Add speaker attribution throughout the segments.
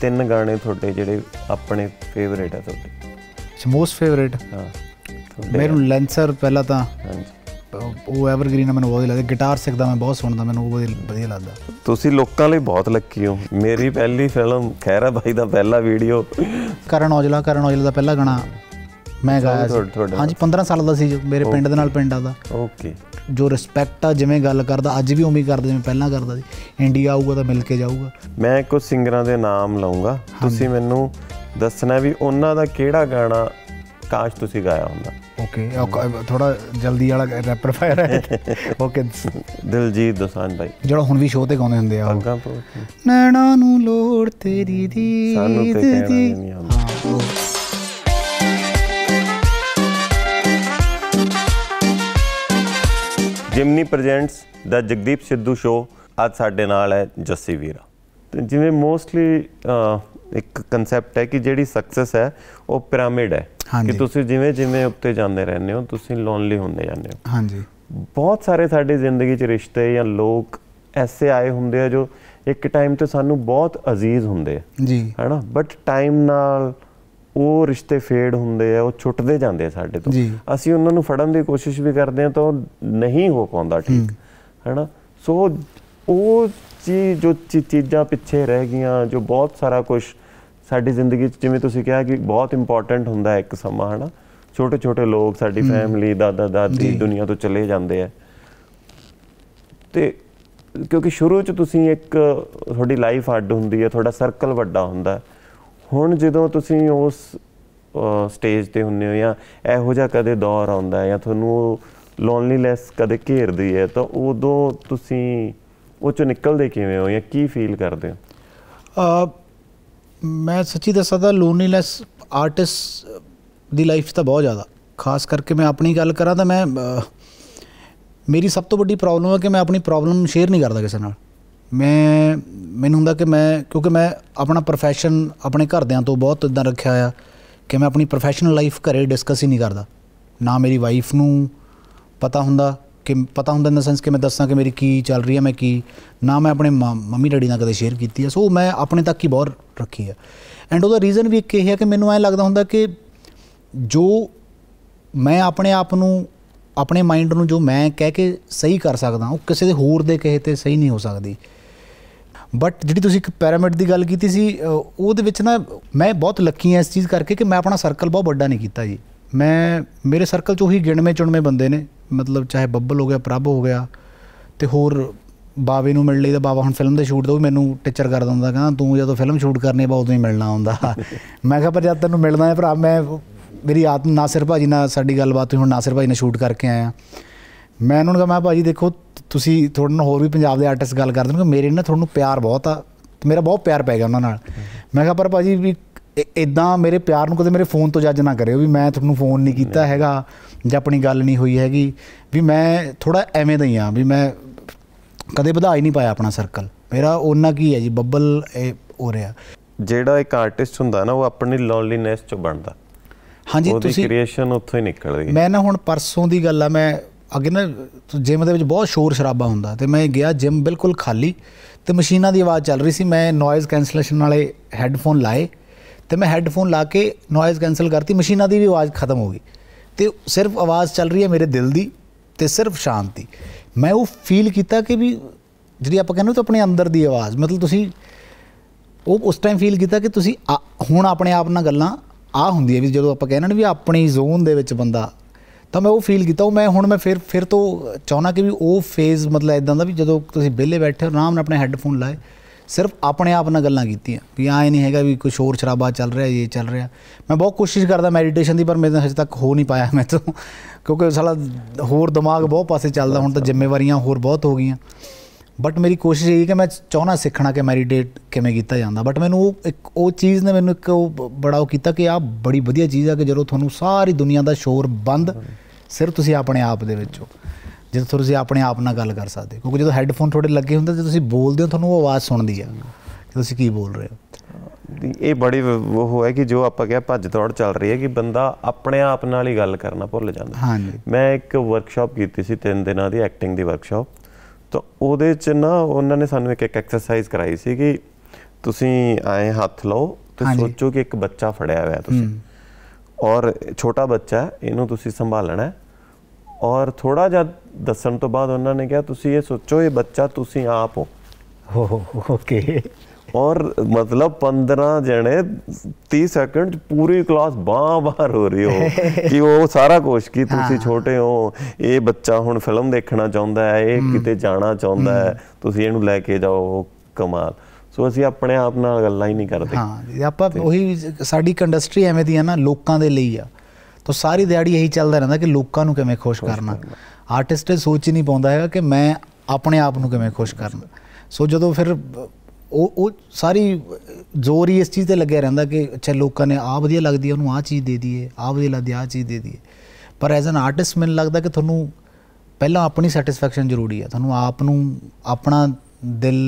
Speaker 1: ਤਿੰਨ ਗਾਣੇ ਤੁਹਾਡੇ ਜਿਹੜੇ ਆਪਣੇ ਫੇਵਰੇਟ ਆ ਤੁਹਾਡੇ
Speaker 2: ਮੋਸਟ ਫੇਵਰੇਟ ਹਾਂ ਮੈਨੂੰ ਲੈਂਸਰ ਪਹਿਲਾਂ ਤਾਂ ਉਹ ਐਵਰਗ੍ਰੀਨ ਮੈਨੂੰ ਬਹੁਤ ਲੱਗਦਾ ਗਿਟਾਰ ਸਿੱਖਦਾ ਮੈਂ ਬਹੁਤ ਸੁਣਦਾ ਮੈਨੂੰ ਉਹ ਵਧੀਆ ਲੱਗਦਾ
Speaker 1: ਤੁਸੀਂ ਲੋਕਾਂ ਲਈ ਬਹੁਤ ਲੱਕੀ ਹੋ ਮੇਰੀ ਪਹਿਲੀ ਫਿਲਮ ਖੈਰਾ ਬਾਈ ਦਾ ਪਹਿਲਾ ਵੀਡੀਓ
Speaker 2: ਕਰਨ ਔਜਲਾ ਕਰਨ ਔਜਲਾ ਦਾ ਪਹਿਲਾ ਗਾਣਾ ਮੈਂ ਗਾਇਆ ਸੀ ਹਾਂਜੀ 15 ਸਾਲ ਦਾ ਸੀ ਜੋ ਮੇਰੇ ਪਿੰਡ ਦੇ ਨਾਲ ਪਿੰਡ ਆਦਾ ਓਕੇ ਜੋ ਰਿਸਪੈਕਟ ਆ ਜਿਵੇਂ ਗੱਲ ਕਰਦਾ ਅੱਜ ਵੀ ਉਮੀ ਕਰਦਾ ਜਿਵੇਂ ਪਹਿਲਾਂ ਕਰਦਾ ਸੀ ਇੰਡੀਆ ਆਊਗਾ ਤਾਂ ਮਿਲ ਕੇ ਜਾਊਗਾ
Speaker 1: ਮੈਂ ਕੁਝ ਸਿੰਗਰਾਂ ਦੇ ਨਾਮ ਲਾਉਂਗਾ ਤੁਸੀਂ ਮੈਨੂੰ ਦੱਸਣਾ ਵੀ ਉਹਨਾਂ ਦਾ ਕਿਹੜਾ ਗਾਣਾ ਕਾਸ਼ ਤੁਸੀਂ ਗਾਇਆ
Speaker 2: ਹੁੰਦਾ ਓਕੇ ਥੋੜਾ ਜਲਦੀ ਵਾਲਾ ਰੈਪਰ ਫਾਇਰ ਹੈ ਓਕੇ ਦਿਲਜੀਤ ਦੋਸਾਂਝ ਭਾਈ ਜਿਹੜਾ ਹੁਣ ਵੀ ਸ਼ੋਅ ਤੇ ਗਾਉਂਦੇ ਹੁੰਦੇ ਆ ਨੈਣਾ ਨੂੰ ਲੋੜ ਤੇਰੀ ਦੀ ਸਾਨੂੰ ਤੇ ਕਹਿਣਾ ਨਹੀਂ ਆਉਂਦਾ
Speaker 1: ਜਿਮਨੀ ਪ੍ਰੈਜੈਂਟਸ ਦਾ ਜਗਦੀਪ ਸਿੱਧੂ ਸ਼ੋ ਅੱਜ ਸਾਡੇ ਨਾਲ ਹੈ ਜੱਸੀ ਵੀਰਾ ਤੇ ਜਿਵੇਂ ਮੋਸਟਲੀ ਇੱਕ ਕਨਸੈਪਟ ਹੈ ਕਿ ਜਿਹੜੀ ਸਕਸੈਸ ਹੈ ਉਹ ਪਿਰਾਮਿਡ ਹੈ ਕਿ ਤੁਸੀਂ ਜਿਵੇਂ ਜਿਵੇਂ ਉੱਤੇ ਜਾਂਦੇ ਰਹਿੰਦੇ ਹੋ ਤੁਸੀਂ ਲੋਨਲੀ ਹੁੰਦੇ ਜਾਂਦੇ ਹੋ ਹਾਂਜੀ ਬਹੁਤ ਸਾਰੇ ਸਾਡੇ ਜ਼ਿੰਦਗੀ 'ਚ ਰਿਸ਼ਤੇ ਜਾਂ ਲੋਕ ਐਸੇ ਆਏ ਹੁੰਦੇ ਆ ਜੋ ਇੱਕ ਟਾਈਮ ਤੇ ਸਾਨੂੰ ਬਹੁਤ ਅਜ਼ੀਜ਼ ਹੁੰਦੇ ਜੀ ਹੈਨਾ ਬਟ ਟਾਈਮ ਨਾਲ ਉਹ ਰਿਸ਼ਤੇ ਫੇਡ ਹੁੰਦੇ ਆ ਉਹ ਛੁੱਟਦੇ ਜਾਂਦੇ ਆ ਸਾਡੇ ਤੋਂ ਅਸੀਂ ਉਹਨਾਂ ਨੂੰ ਫੜਨ ਦੀ ਕੋਸ਼ਿਸ਼ ਵੀ ਕਰਦੇ ਆ ਤਾਂ ਨਹੀਂ ਹੋ ਪਾਉਂਦਾ ਠੀਕ ਹੈਨਾ ਸੋ ਉਹ ਚੀਜ਼ ਜੋ ਚੀਜ਼ਾਂ ਪਿੱਛੇ ਰਹਿ ਗਈਆਂ ਜੋ ਬਹੁਤ ਸਾਰਾ ਕੁਝ ਸਾਡੀ ਜ਼ਿੰਦਗੀ 'ਚ ਜਿਵੇਂ ਤੁਸੀਂ ਕਿਹਾ ਕਿ ਬਹੁਤ ਇੰਪੋਰਟੈਂਟ ਹੁੰਦਾ ਇੱਕ ਸਮਾਂ ਹੈਨਾ ਛੋਟੇ ਛੋਟੇ ਲੋਕ ਸਾਡੀ ਫੈਮਿਲੀ ਦਾਦਾ ਦਾਦੀ ਦੁਨੀਆ ਤੋਂ ਚਲੇ ਜਾਂਦੇ ਆ ਤੇ ਕਿਉਂਕਿ ਸ਼ੁਰੂ 'ਚ ਤੁਸੀਂ ਇੱਕ ਤੁਹਾਡੀ ਲਾਈਫ ਅੱਡ ਹੁੰਦੀ ਹੈ ਤੁਹਾਡਾ ਸਰਕਲ ਵੱਡਾ ਹੁੰਦਾ ਹੈ ਹੁਣ ਜਦੋਂ ਤੁਸੀਂ ਉਸ ਸਟੇਜ ਤੇ ਹੁੰਨੇ ਹੋ ਜਾਂ ਇਹੋ ਜਿਹਾ ਕਦੇ ਦੌਰ ਆਉਂਦਾ ਹੈ ਜਾਂ ਤੁਹਾਨੂੰ ਲੋਨਲੀਨੈਸ ਕਦੇ ਘੇਰਦੀ ਹੈ ਤਾਂ ਉਦੋਂ ਤੁਸੀਂ ਉਹ ਚੋਂ ਨਿਕਲਦੇ ਕਿਵੇਂ ਹੋ ਜਾਂ ਕੀ ਫੀਲ ਕਰਦੇ
Speaker 2: ਹੋ ਮੈਂ ਸੱਚੀ ਦੱਸਾਂ ਤਾਂ ਲੋਨਲੀਨੈਸ ਆਰਟਿਸਟ ਦੀ ਲਾਈਫ ਤਾਂ ਬਹੁਤ ਜ਼ਿਆਦਾ ਖਾਸ ਕਰਕੇ ਮੈਂ ਆਪਣੀ ਗੱਲ ਕਰਾਂ ਤਾਂ ਮੈਂ ਮੇਰੀ ਸਭ ਤੋਂ ਵੱਡੀ ਪ੍ਰੋਬਲਮ ਹੈ ਕਿ ਮੈਂ ਆਪਣੀ ਪ੍ਰੋਬਲਮ ਸ਼ੇਅਰ ਨਹੀਂ ਕਰਦਾ ਕਿਸੇ ਨਾਲ ਮੈਂ ਮੈਨੂੰ ਹੁੰਦਾ ਕਿ ਮੈਂ ਕਿਉਂਕਿ ਮੈਂ ਆਪਣਾ profession ਆਪਣੇ ਘਰਦਿਆਂ ਤੋਂ ਬਹੁਤ ਇਦਾਂ ਰੱਖਿਆ ਆ ਕਿ ਮੈਂ ਆਪਣੀ ਪ੍ਰੋਫੈਸ਼ਨਲ ਲਾਈਫ ਘਰੇ ਡਿਸਕਸ ਹੀ ਨਹੀਂ ਕਰਦਾ ਨਾ ਮੇਰੀ ਵਾਈਫ ਨੂੰ ਪਤਾ ਹੁੰਦਾ ਕਿ ਪਤਾ ਹੁੰਦਾ ਇਨ ਸੈਂਸ ਕਿ ਮੈਂ ਦੱਸਾਂ ਕਿ ਮੇਰੀ ਕੀ ਚੱਲ ਰਹੀ ਹੈ ਮੈਂ ਕੀ ਨਾ ਮੈਂ ਆਪਣੇ ਮੰਮੀ ਡੈਡੀ ਨਾਲ ਕਦੇ ਸ਼ੇਅਰ ਕੀਤੀ ਹੈ ਸੋ ਮੈਂ ਆਪਣੇ ਤੱਕ ਹੀ ਬਹੁਤ ਰੱਖੀ ਹੈ ਐਂਡ ਉਹਦਾ ਰੀਜ਼ਨ ਵੀ ਇੱਕ ਇਹ ਹੈ ਕਿ ਮੈਨੂੰ ਐ ਲੱਗਦਾ ਹੁੰਦਾ ਕਿ ਜੋ ਮੈਂ ਆਪਣੇ ਆਪ ਨੂੰ ਆਪਣੇ ਮਾਈਂਡ ਨੂੰ ਜੋ ਮੈਂ ਕਹਿ ਕੇ ਸਹੀ ਕਰ ਸਕਦਾ ਉਹ ਕਿਸੇ ਦੇ ਹੋਰ ਦੇ ਕਹੇ ਤੇ ਸਹੀ ਨਹੀਂ ਹੋ ਸਕਦੀ ਬਟ ਜਿਹੜੀ ਤੁਸੀਂ ਇੱਕ ਪੈਰਾਮਿਡ ਦੀ ਗੱਲ ਕੀਤੀ ਸੀ ਉਹਦੇ ਵਿੱਚ ਨਾ ਮੈਂ ਬਹੁਤ ਲੱਕੀ ਹਾਂ ਇਸ ਚੀਜ਼ ਕਰਕੇ ਕਿ ਮੈਂ ਆਪਣਾ ਸਰਕਲ ਬਹੁਤ ਵੱਡਾ ਨਹੀਂ ਕੀਤਾ ਜੀ ਮੈਂ ਮੇਰੇ ਸਰਕਲ 'ਚ ਉਹੀ ਗਿਣਵੇਂ ਚੁਣਵੇਂ ਬੰਦੇ ਨੇ ਮਤਲਬ ਚਾਹੇ ਬੱਬਲ ਹੋ ਗਿਆ ਪ੍ਰਭ ਹੋ ਗਿਆ ਤੇ ਹੋਰ ਬਾਵੇ ਨੂੰ ਮਿਲ ਲਈਦਾ ਬਾਵਾ ਹੁਣ ਫਿਲਮ ਦੇ ਸ਼ੂਟ ਦਾ ਵੀ ਮੈਨੂੰ ਟੀਚਰ ਕਰ ਦਿੰਦਾ ਕਹਿੰਦਾ ਤੂੰ ਜਦੋਂ ਫਿਲਮ ਸ਼ੂਟ ਕਰਨੀ ਹੈ ਉਦੋਂ ਹੀ ਮਿਲਣਾ ਹੁੰਦਾ ਮੈਂ ਕਿਹਾ ਪਰ ਜਦ ਤੈਨੂੰ ਮਿਲਣਾ ਹੈ ਭਰਾ ਮੈਂ ਮੇਰੀ ਆਤਮ ਨਾਸਿਰ ਭਾਜੀ ਨਾਲ ਸਾਡੀ ਗੱਲਬਾਤ ਹੋਈ ਹੁਣ ਨਾਸਿਰ ਭਾਜੀ ਨਾਲ ਸ਼ੂਟ ਕਰਕੇ ਆਇਆ ਮੈਂ ਉਹਨਾਂ ਨੂੰ ਕਹਾ ਮੈਂ ਭਾਜੀ ਦੇਖੋ ਤੁਸੀਂ ਤੁਹਾਡੇ ਹੋਰ ਵੀ ਪੰਜਾਬ ਦੇ ਆਰਟਿਸਟ ਗੱਲ ਕਰਦੇ ਨੇ ਕਿ ਮੇਰੇ ਨਾਲ ਤੁਹਾਨੂੰ ਪਿਆਰ ਬਹੁਤ ਆ ਮੇਰਾ ਬਹੁਤ ਪਿਆਰ ਪੈ ਗਿਆ ਉਹਨਾਂ ਨਾਲ ਮੈਂ ਕਿਹਾ ਪਰ ਭਾਜੀ ਵੀ ਇਦਾਂ ਮੇਰੇ ਪਿਆਰ ਨੂੰ ਕਦੇ ਮੇਰੇ ਫੋਨ ਤੋਂ ਜੱਜ ਨਾ ਕਰਿਓ ਵੀ ਮੈਂ ਤੁਹਾਨੂੰ ਫੋਨ ਨਹੀਂ ਕੀਤਾ ਹੈਗਾ ਜਾਂ ਆਪਣੀ ਗੱਲ ਨਹੀਂ ਹੋਈ ਹੈਗੀ ਵੀ ਮੈਂ ਥੋੜਾ ਐਵੇਂ ਦਾ ਹੀ ਆ ਵੀ ਮੈਂ ਕਦੇ ਵਧਾਈ ਨਹੀਂ ਪਾਇਆ ਆਪਣਾ ਸਰਕਲ ਮੇਰਾ ਉਹਨਾਂ ਕੀ ਹੈ ਜੀ ਬੱਬਲ ਇਹ ਹੋ ਰਿਹਾ
Speaker 1: ਜਿਹੜਾ ਇੱਕ ਆਰਟਿਸਟ ਹੁੰਦਾ ਨਾ ਉਹ ਆਪਣੀ ਲੋਨਲੀਨੈਸ ਚੋਂ ਬਣਦਾ ਹਾਂਜੀ ਤੁਸੀਂ ਕ੍ਰੀਏਸ਼ਨ ਉੱਥੋਂ ਹੀ ਨਿਕਲਦੀ
Speaker 2: ਮੈਂ ਨਾ ਹੁਣ ਪਰਸੋਂ ਦੀ ਗੱਲ ਆ ਮੈਂ ਅੱਗੇ ਨਾ ਜਿਮ ਦੇ ਵਿੱਚ ਬਹੁਤ ਸ਼ੋਰ ਸ਼ਰਾਬਾ ਹੁੰਦਾ ਤੇ ਮੈਂ ਗਿਆ ਜਿਮ ਬਿਲਕੁਲ ਖਾਲੀ ਤੇ ਮਸ਼ੀਨਾਂ ਦੀ ਆਵਾਜ਼ ਚੱਲ ਰਹੀ ਸੀ ਮੈਂ ਨੋਇਜ਼ ਕੈਂਸਲੇਸ਼ਨ ਵਾਲੇ ਹੈੱਡਫੋਨ ਲਾਏ ਤੇ ਮੈਂ ਹੈੱਡਫੋਨ ਲਾ ਕੇ ਨੋਇਜ਼ ਕੈਨਸਲ ਕਰਤੀ ਮਸ਼ੀਨਾਂ ਦੀ ਵੀ ਆਵਾਜ਼ ਖਤਮ ਹੋ ਗਈ ਤੇ ਸਿਰਫ ਆਵਾਜ਼ ਚੱਲ ਰਹੀ ਹੈ ਮੇਰੇ ਦਿਲ ਦੀ ਤੇ ਸਿਰਫ ਸ਼ਾਂਤੀ ਮੈਂ ਉਹ ਫੀਲ ਕੀਤਾ ਕਿ ਵੀ ਜਿਹੜੀ ਆਪਾਂ ਕਹਿੰਦੇ ਤਾਂ ਆਪਣੇ ਅੰਦਰ ਦੀ ਆਵਾਜ਼ ਮਤਲਬ ਤੁਸੀਂ ਉਹ ਉਸ ਟਾਈਮ ਫੀਲ ਕੀਤਾ ਕਿ ਤੁਸੀਂ ਹੁਣ ਆਪਣੇ ਆਪ ਨਾਲ ਗੱਲਾਂ ਆ ਹੁੰਦੀ ਹੈ ਵੀ ਜਦੋਂ ਆਪਾਂ ਕਹਿੰਦੇ ਨੇ ਵੀ ਆਪਣੀ ਜ਼ੋਨ ਦੇ ਵਿੱਚ ਬੰਦਾ ਤਾਂ ਮੈਂ ਉਹ ਫੀਲ ਕੀਤਾ ਉਹ ਮੈਂ ਹੁਣ ਮੈਂ ਫਿਰ ਫਿਰ ਤੋਂ ਚਾਹਣਾ ਕਿ ਵੀ ਉਹ ਫੇਜ਼ ਮਤਲਬ ਇਦਾਂ ਦਾ ਵੀ ਜਦੋਂ ਤੁਸੀਂ ਬਿਲੇ ਬੈਠੇ ਹੋ ਆਰਾਮ ਨਾਲ ਆਪਣੇ ਹੈੱਡਫੋਨ ਲਾਏ ਸਿਰਫ ਆਪਣੇ ਆਪ ਨਾਲ ਗੱਲਾਂ ਕੀਤੀਆਂ ਵੀ ਆ ਇਹ ਨਹੀਂ ਹੈਗਾ ਵੀ ਕੋਈ ਸ਼ੋਰ ਸ਼ਰਾਬਾ ਚੱਲ ਰਿਹਾ ਇਹ ਚੱਲ ਰਿਹਾ ਮੈਂ ਬਹੁਤ ਕੋਸ਼ਿਸ਼ ਕਰਦਾ ਮੈਡੀਟੇਸ਼ਨ ਦੀ ਪਰ ਮੇਰੇ ਹਜੇ ਤੱਕ ਹੋ ਨਹੀਂ ਪਾਇਆ ਮੈਂ ਤੋਂ ਕਿਉਂਕਿ ਸਾਲਾ ਹੋਰ ਦਿਮਾਗ ਬਹੁਤ ਪਾਸੇ ਚੱਲਦਾ ਹੁਣ ਤਾਂ ਜ਼ਿੰਮੇਵਾਰੀਆਂ ਹੋਰ ਬਹੁਤ ਹੋ ਗਈਆਂ ਬਟ ਮੇਰੀ ਕੋਸ਼ਿਸ਼ ਇਹ ਹੈ ਕਿ ਮੈਂ ਚਾਹਣਾ ਸਿੱਖਣਾ ਕਿ ਮੈਰੀਡੇਟ ਕਿਵੇਂ ਕੀਤਾ ਜਾਂਦਾ ਬਟ ਮੈਨੂੰ ਉਹ ਇੱਕ ਉਹ ਚੀਜ਼ ਨੇ ਮੈਨੂੰ ਇੱਕ ਉਹ ਬੜਾ ਉਹ ਕੀਤਾ ਕਿ ਆ ਬੜੀ ਵਧੀਆ ਚੀਜ਼ ਆ ਕਿ ਜਦੋਂ ਤੁਹਾਨੂੰ ਸਾਰੀ ਦੁਨੀਆ ਦਾ ਸ਼ੋਰ ਬੰਦ ਸਿਰਫ ਤੁਸੀਂ ਆਪਣੇ ਆਪ ਦੇ ਵਿੱਚ ਹੋ ਜਦੋਂ ਤੁਸੀਂ ਆਪਣੇ ਆਪ ਨਾਲ ਗੱਲ ਕਰ ਸਕਦੇ ਕਿਉਂਕਿ ਜਦੋਂ ਹੈੱਡਫੋਨ ਤੁਹਾਡੇ ਲੱਗੇ ਹੁੰਦੇ ਤੇ ਤੁਸੀਂ ਬੋਲਦੇ ਹੋ ਤੁਹਾਨੂੰ ਉਹ ਆਵਾਜ਼ ਸੁਣਦੀ ਆ ਕਿ ਤੁਸੀਂ ਕੀ ਬੋਲ ਰਹੇ
Speaker 1: ਹੋ ਇਹ ਬੜੀ ਉਹ ਹੈ ਕਿ ਜੋ ਆਪਾਂ ਕਿਹਾ ਭੱਜ ਦੌੜ ਚੱਲ ਰਹੀ ਹੈ ਕਿ ਬੰਦਾ ਆਪਣੇ ਆਪ ਨਾਲ ਹੀ ਗੱਲ ਕਰਨਾ ਭੁੱਲ ਜਾਂਦਾ ਮੈਂ ਇੱਕ ਵਰਕਸ਼ਾਪ ਕੀਤੀ ਸੀ 3 ਦਿਨਾਂ ਦੀ ਐਕਟਿੰਗ ਦੀ ਵਰਕਸ਼ਾਪ ਤਾਂ ਉਹਦੇ ਚ ਨਾ ਉਹਨਾਂ ਨੇ ਸਾਨੂੰ ਇੱਕ ਇੱਕ ਐਕਸਰਸਾਈਜ਼ ਕਰਾਈ ਸੀ ਕਿ ਤੁਸੀਂ ਆਏ ਹੱਥ ਲਓ ਤੇ ਸੋਚੋ ਕਿ ਇੱਕ ਬੱਚਾ ਫੜਿਆ ਹੋਇਆ ਤੁਸੀਂ ਔਰ ਛੋਟਾ ਬੱਚਾ ਇਹਨੂੰ ਤੁਸੀਂ ਸੰਭਾਲਣਾ ਹੈ ਔਰ ਥੋੜਾ ਜਿਹਾ ਦੱਸਣ ਤੋਂ ਬਾਅਦ ਉਹਨਾਂ ਨੇ ਕਿਹਾ ਤੁਸੀਂ ਇਹ ਸੋਚੋ ਇਹ ਬੱਚਾ ਤੁਸੀਂ ਆਪ ਹੋ ਓਕੇ ਔਰ ਮਤਲਬ 15 ਜਣੇ 30 ਸੈਕਿੰਡ ਪੂਰੀ ਕਲਾਸ ਬਾਹ-ਬਾਹ ਹੋ ਰਹੀ ਹੋ ਕਿ ਉਹ ਸਾਰਾ ਕੋਸ਼ਿਸ਼ ਕੀ ਤੁਸੀਂ ਛੋਟੇ ਹੋ ਇਹ ਬੱਚਾ ਹੁਣ ਫਿਲਮ ਦੇਖਣਾ ਚਾਹੁੰਦਾ ਹੈ ਇਹ ਕਿਤੇ ਜਾਣਾ ਚਾਹੁੰਦਾ ਹੈ ਤੁਸੀਂ ਇਹਨੂੰ ਲੈ ਕੇ ਜਾਓ ਕਮਾਲ ਸੋ ਅਸੀਂ ਆਪਣੇ ਆਪ ਨਾਲ ਗੱਲਾਂ ਹੀ ਨਹੀਂ ਕਰਦੇ
Speaker 2: ਹਾਂ ਆਪਾਂ ਉਹੀ ਸਾਡੀ ਇੰਡਸਟਰੀ ਐਵੇਂ ਦੀ ਹੈ ਨਾ ਲੋਕਾਂ ਦੇ ਲਈ ਆ ਤਾਂ ਸਾਰੀ ਦਿਹਾੜੀ ਇਹੀ ਚੱਲਦਾ ਰਹਿੰਦਾ ਕਿ ਲੋਕਾਂ ਨੂੰ ਕਿਵੇਂ ਖੁਸ਼ ਕਰਨਾ ਆਰਟਿਸਟ ਸੋਚ ਹੀ ਨਹੀਂ ਪਾਉਂਦਾ ਹੈਗਾ ਕਿ ਮੈਂ ਆਪਣੇ ਆਪ ਨੂੰ ਕਿਵੇਂ ਖੁਸ਼ ਕਰਨਾ ਸੋ ਜਦੋਂ ਫਿਰ ਉਹ ਉਹ ਸਾਰੀ ਜ਼ੋਰ ਹੀ ਇਸ ਚੀਜ਼ ਤੇ ਲੱਗਿਆ ਰਹਿੰਦਾ ਕਿ ਅੱਛਾ ਲੋਕਾਂ ਨੇ ਆ ਵਧੀਆ ਲੱਗਦੀ ਹੈ ਉਹਨੂੰ ਆ ਚੀਜ਼ ਦੇ ਦਈਏ ਆ ਵਧੀਆ ਲੱਗਦੀ ਆ ਚੀਜ਼ ਦੇ ਦਈਏ ਪਰ ਐਜ਼ ਐਨ ਆਰਟਿਸਟ ਮੈਨ ਲੱਗਦਾ ਕਿ ਤੁਹਾਨੂੰ ਪਹਿਲਾਂ ਆਪਣੀ ਸੈਟੀਸਫੈਕਸ਼ਨ ਜ਼ਰੂਰੀ ਹੈ ਤੁਹਾਨੂੰ ਆਪ ਨੂੰ ਆਪਣਾ ਦਿਲ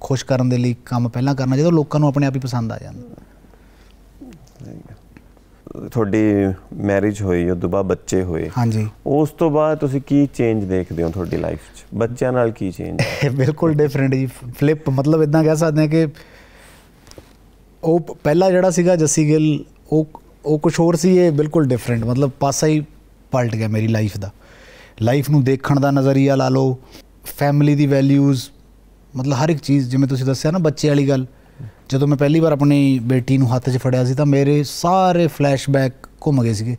Speaker 2: ਖੁਸ਼ ਕਰਨ ਦੇ ਲਈ ਕੰਮ ਪਹਿਲਾਂ ਕਰਨਾ ਜਦੋਂ ਲੋਕਾਂ ਨੂੰ ਆਪਣੇ ਆਪ ਹੀ ਪਸੰਦ ਆ ਜਾਂਦਾ
Speaker 1: ਤੁਹਾਡੀ ਮੈਰਿਜ ਹੋਈ ਉਸ ਤੋਂ ਬਾਅਦ ਬੱਚੇ ਹੋਏ ਹਾਂਜੀ ਉਸ ਤੋਂ ਬਾਅਦ ਤੁਸੀਂ ਕੀ ਚੇਂਜ ਦੇਖਦੇ ਹੋ ਤੁਹਾਡੀ ਲਾਈਫ 'ਚ ਬੱਚਿਆਂ ਨਾਲ ਕੀ ਚੇਂਜ
Speaker 2: ਬਿਲਕੁਲ ਡਿਫਰੈਂਟ ਜੀ ਫਲਿਪ ਮਤਲਬ ਇਦਾਂ ਕਹਿ ਸਕਦੇ ਆ ਕਿ ਉਹ ਪਹਿਲਾ ਜਿਹੜਾ ਸੀਗਾ ਜੱਸੀ ਗਿੱਲ ਉਹ ਉਹ ਕੁਝ ਹੋਰ ਸੀ ਇਹ ਬਿਲਕੁਲ ਡਿਫਰੈਂਟ ਮਤਲਬ ਪਾਸਾ ਹੀ ਪਲਟ ਗਿਆ ਮੇਰੀ ਲਾਈਫ ਦਾ ਲਾਈਫ ਨੂੰ ਦੇਖਣ ਦਾ ਨਜ਼ਰੀਆ ਲਾ ਲਓ ਫੈਮਿਲੀ ਦੀ ਵੈਲਿਊਜ਼ ਮਤਲਬ ਹਰ ਇੱਕ ਚੀਜ਼ ਜਿਵੇਂ ਤੁਸੀਂ ਦੱਸਿਆ ਨਾ ਬੱਚੇ ਵਾਲੀ ਗੱਲ ਜਦੋਂ ਮੈਂ ਪਹਿਲੀ ਵਾਰ ਆਪਣੀ ਬੇਟੀ ਨੂੰ ਹੱਥ 'ਚ ਫੜਿਆ ਸੀ ਤਾਂ ਮੇਰੇ ਸਾਰੇ ਫਲੈਸ਼ਬੈਕ ਘੁੰਮ ਗਏ ਸੀਗੇ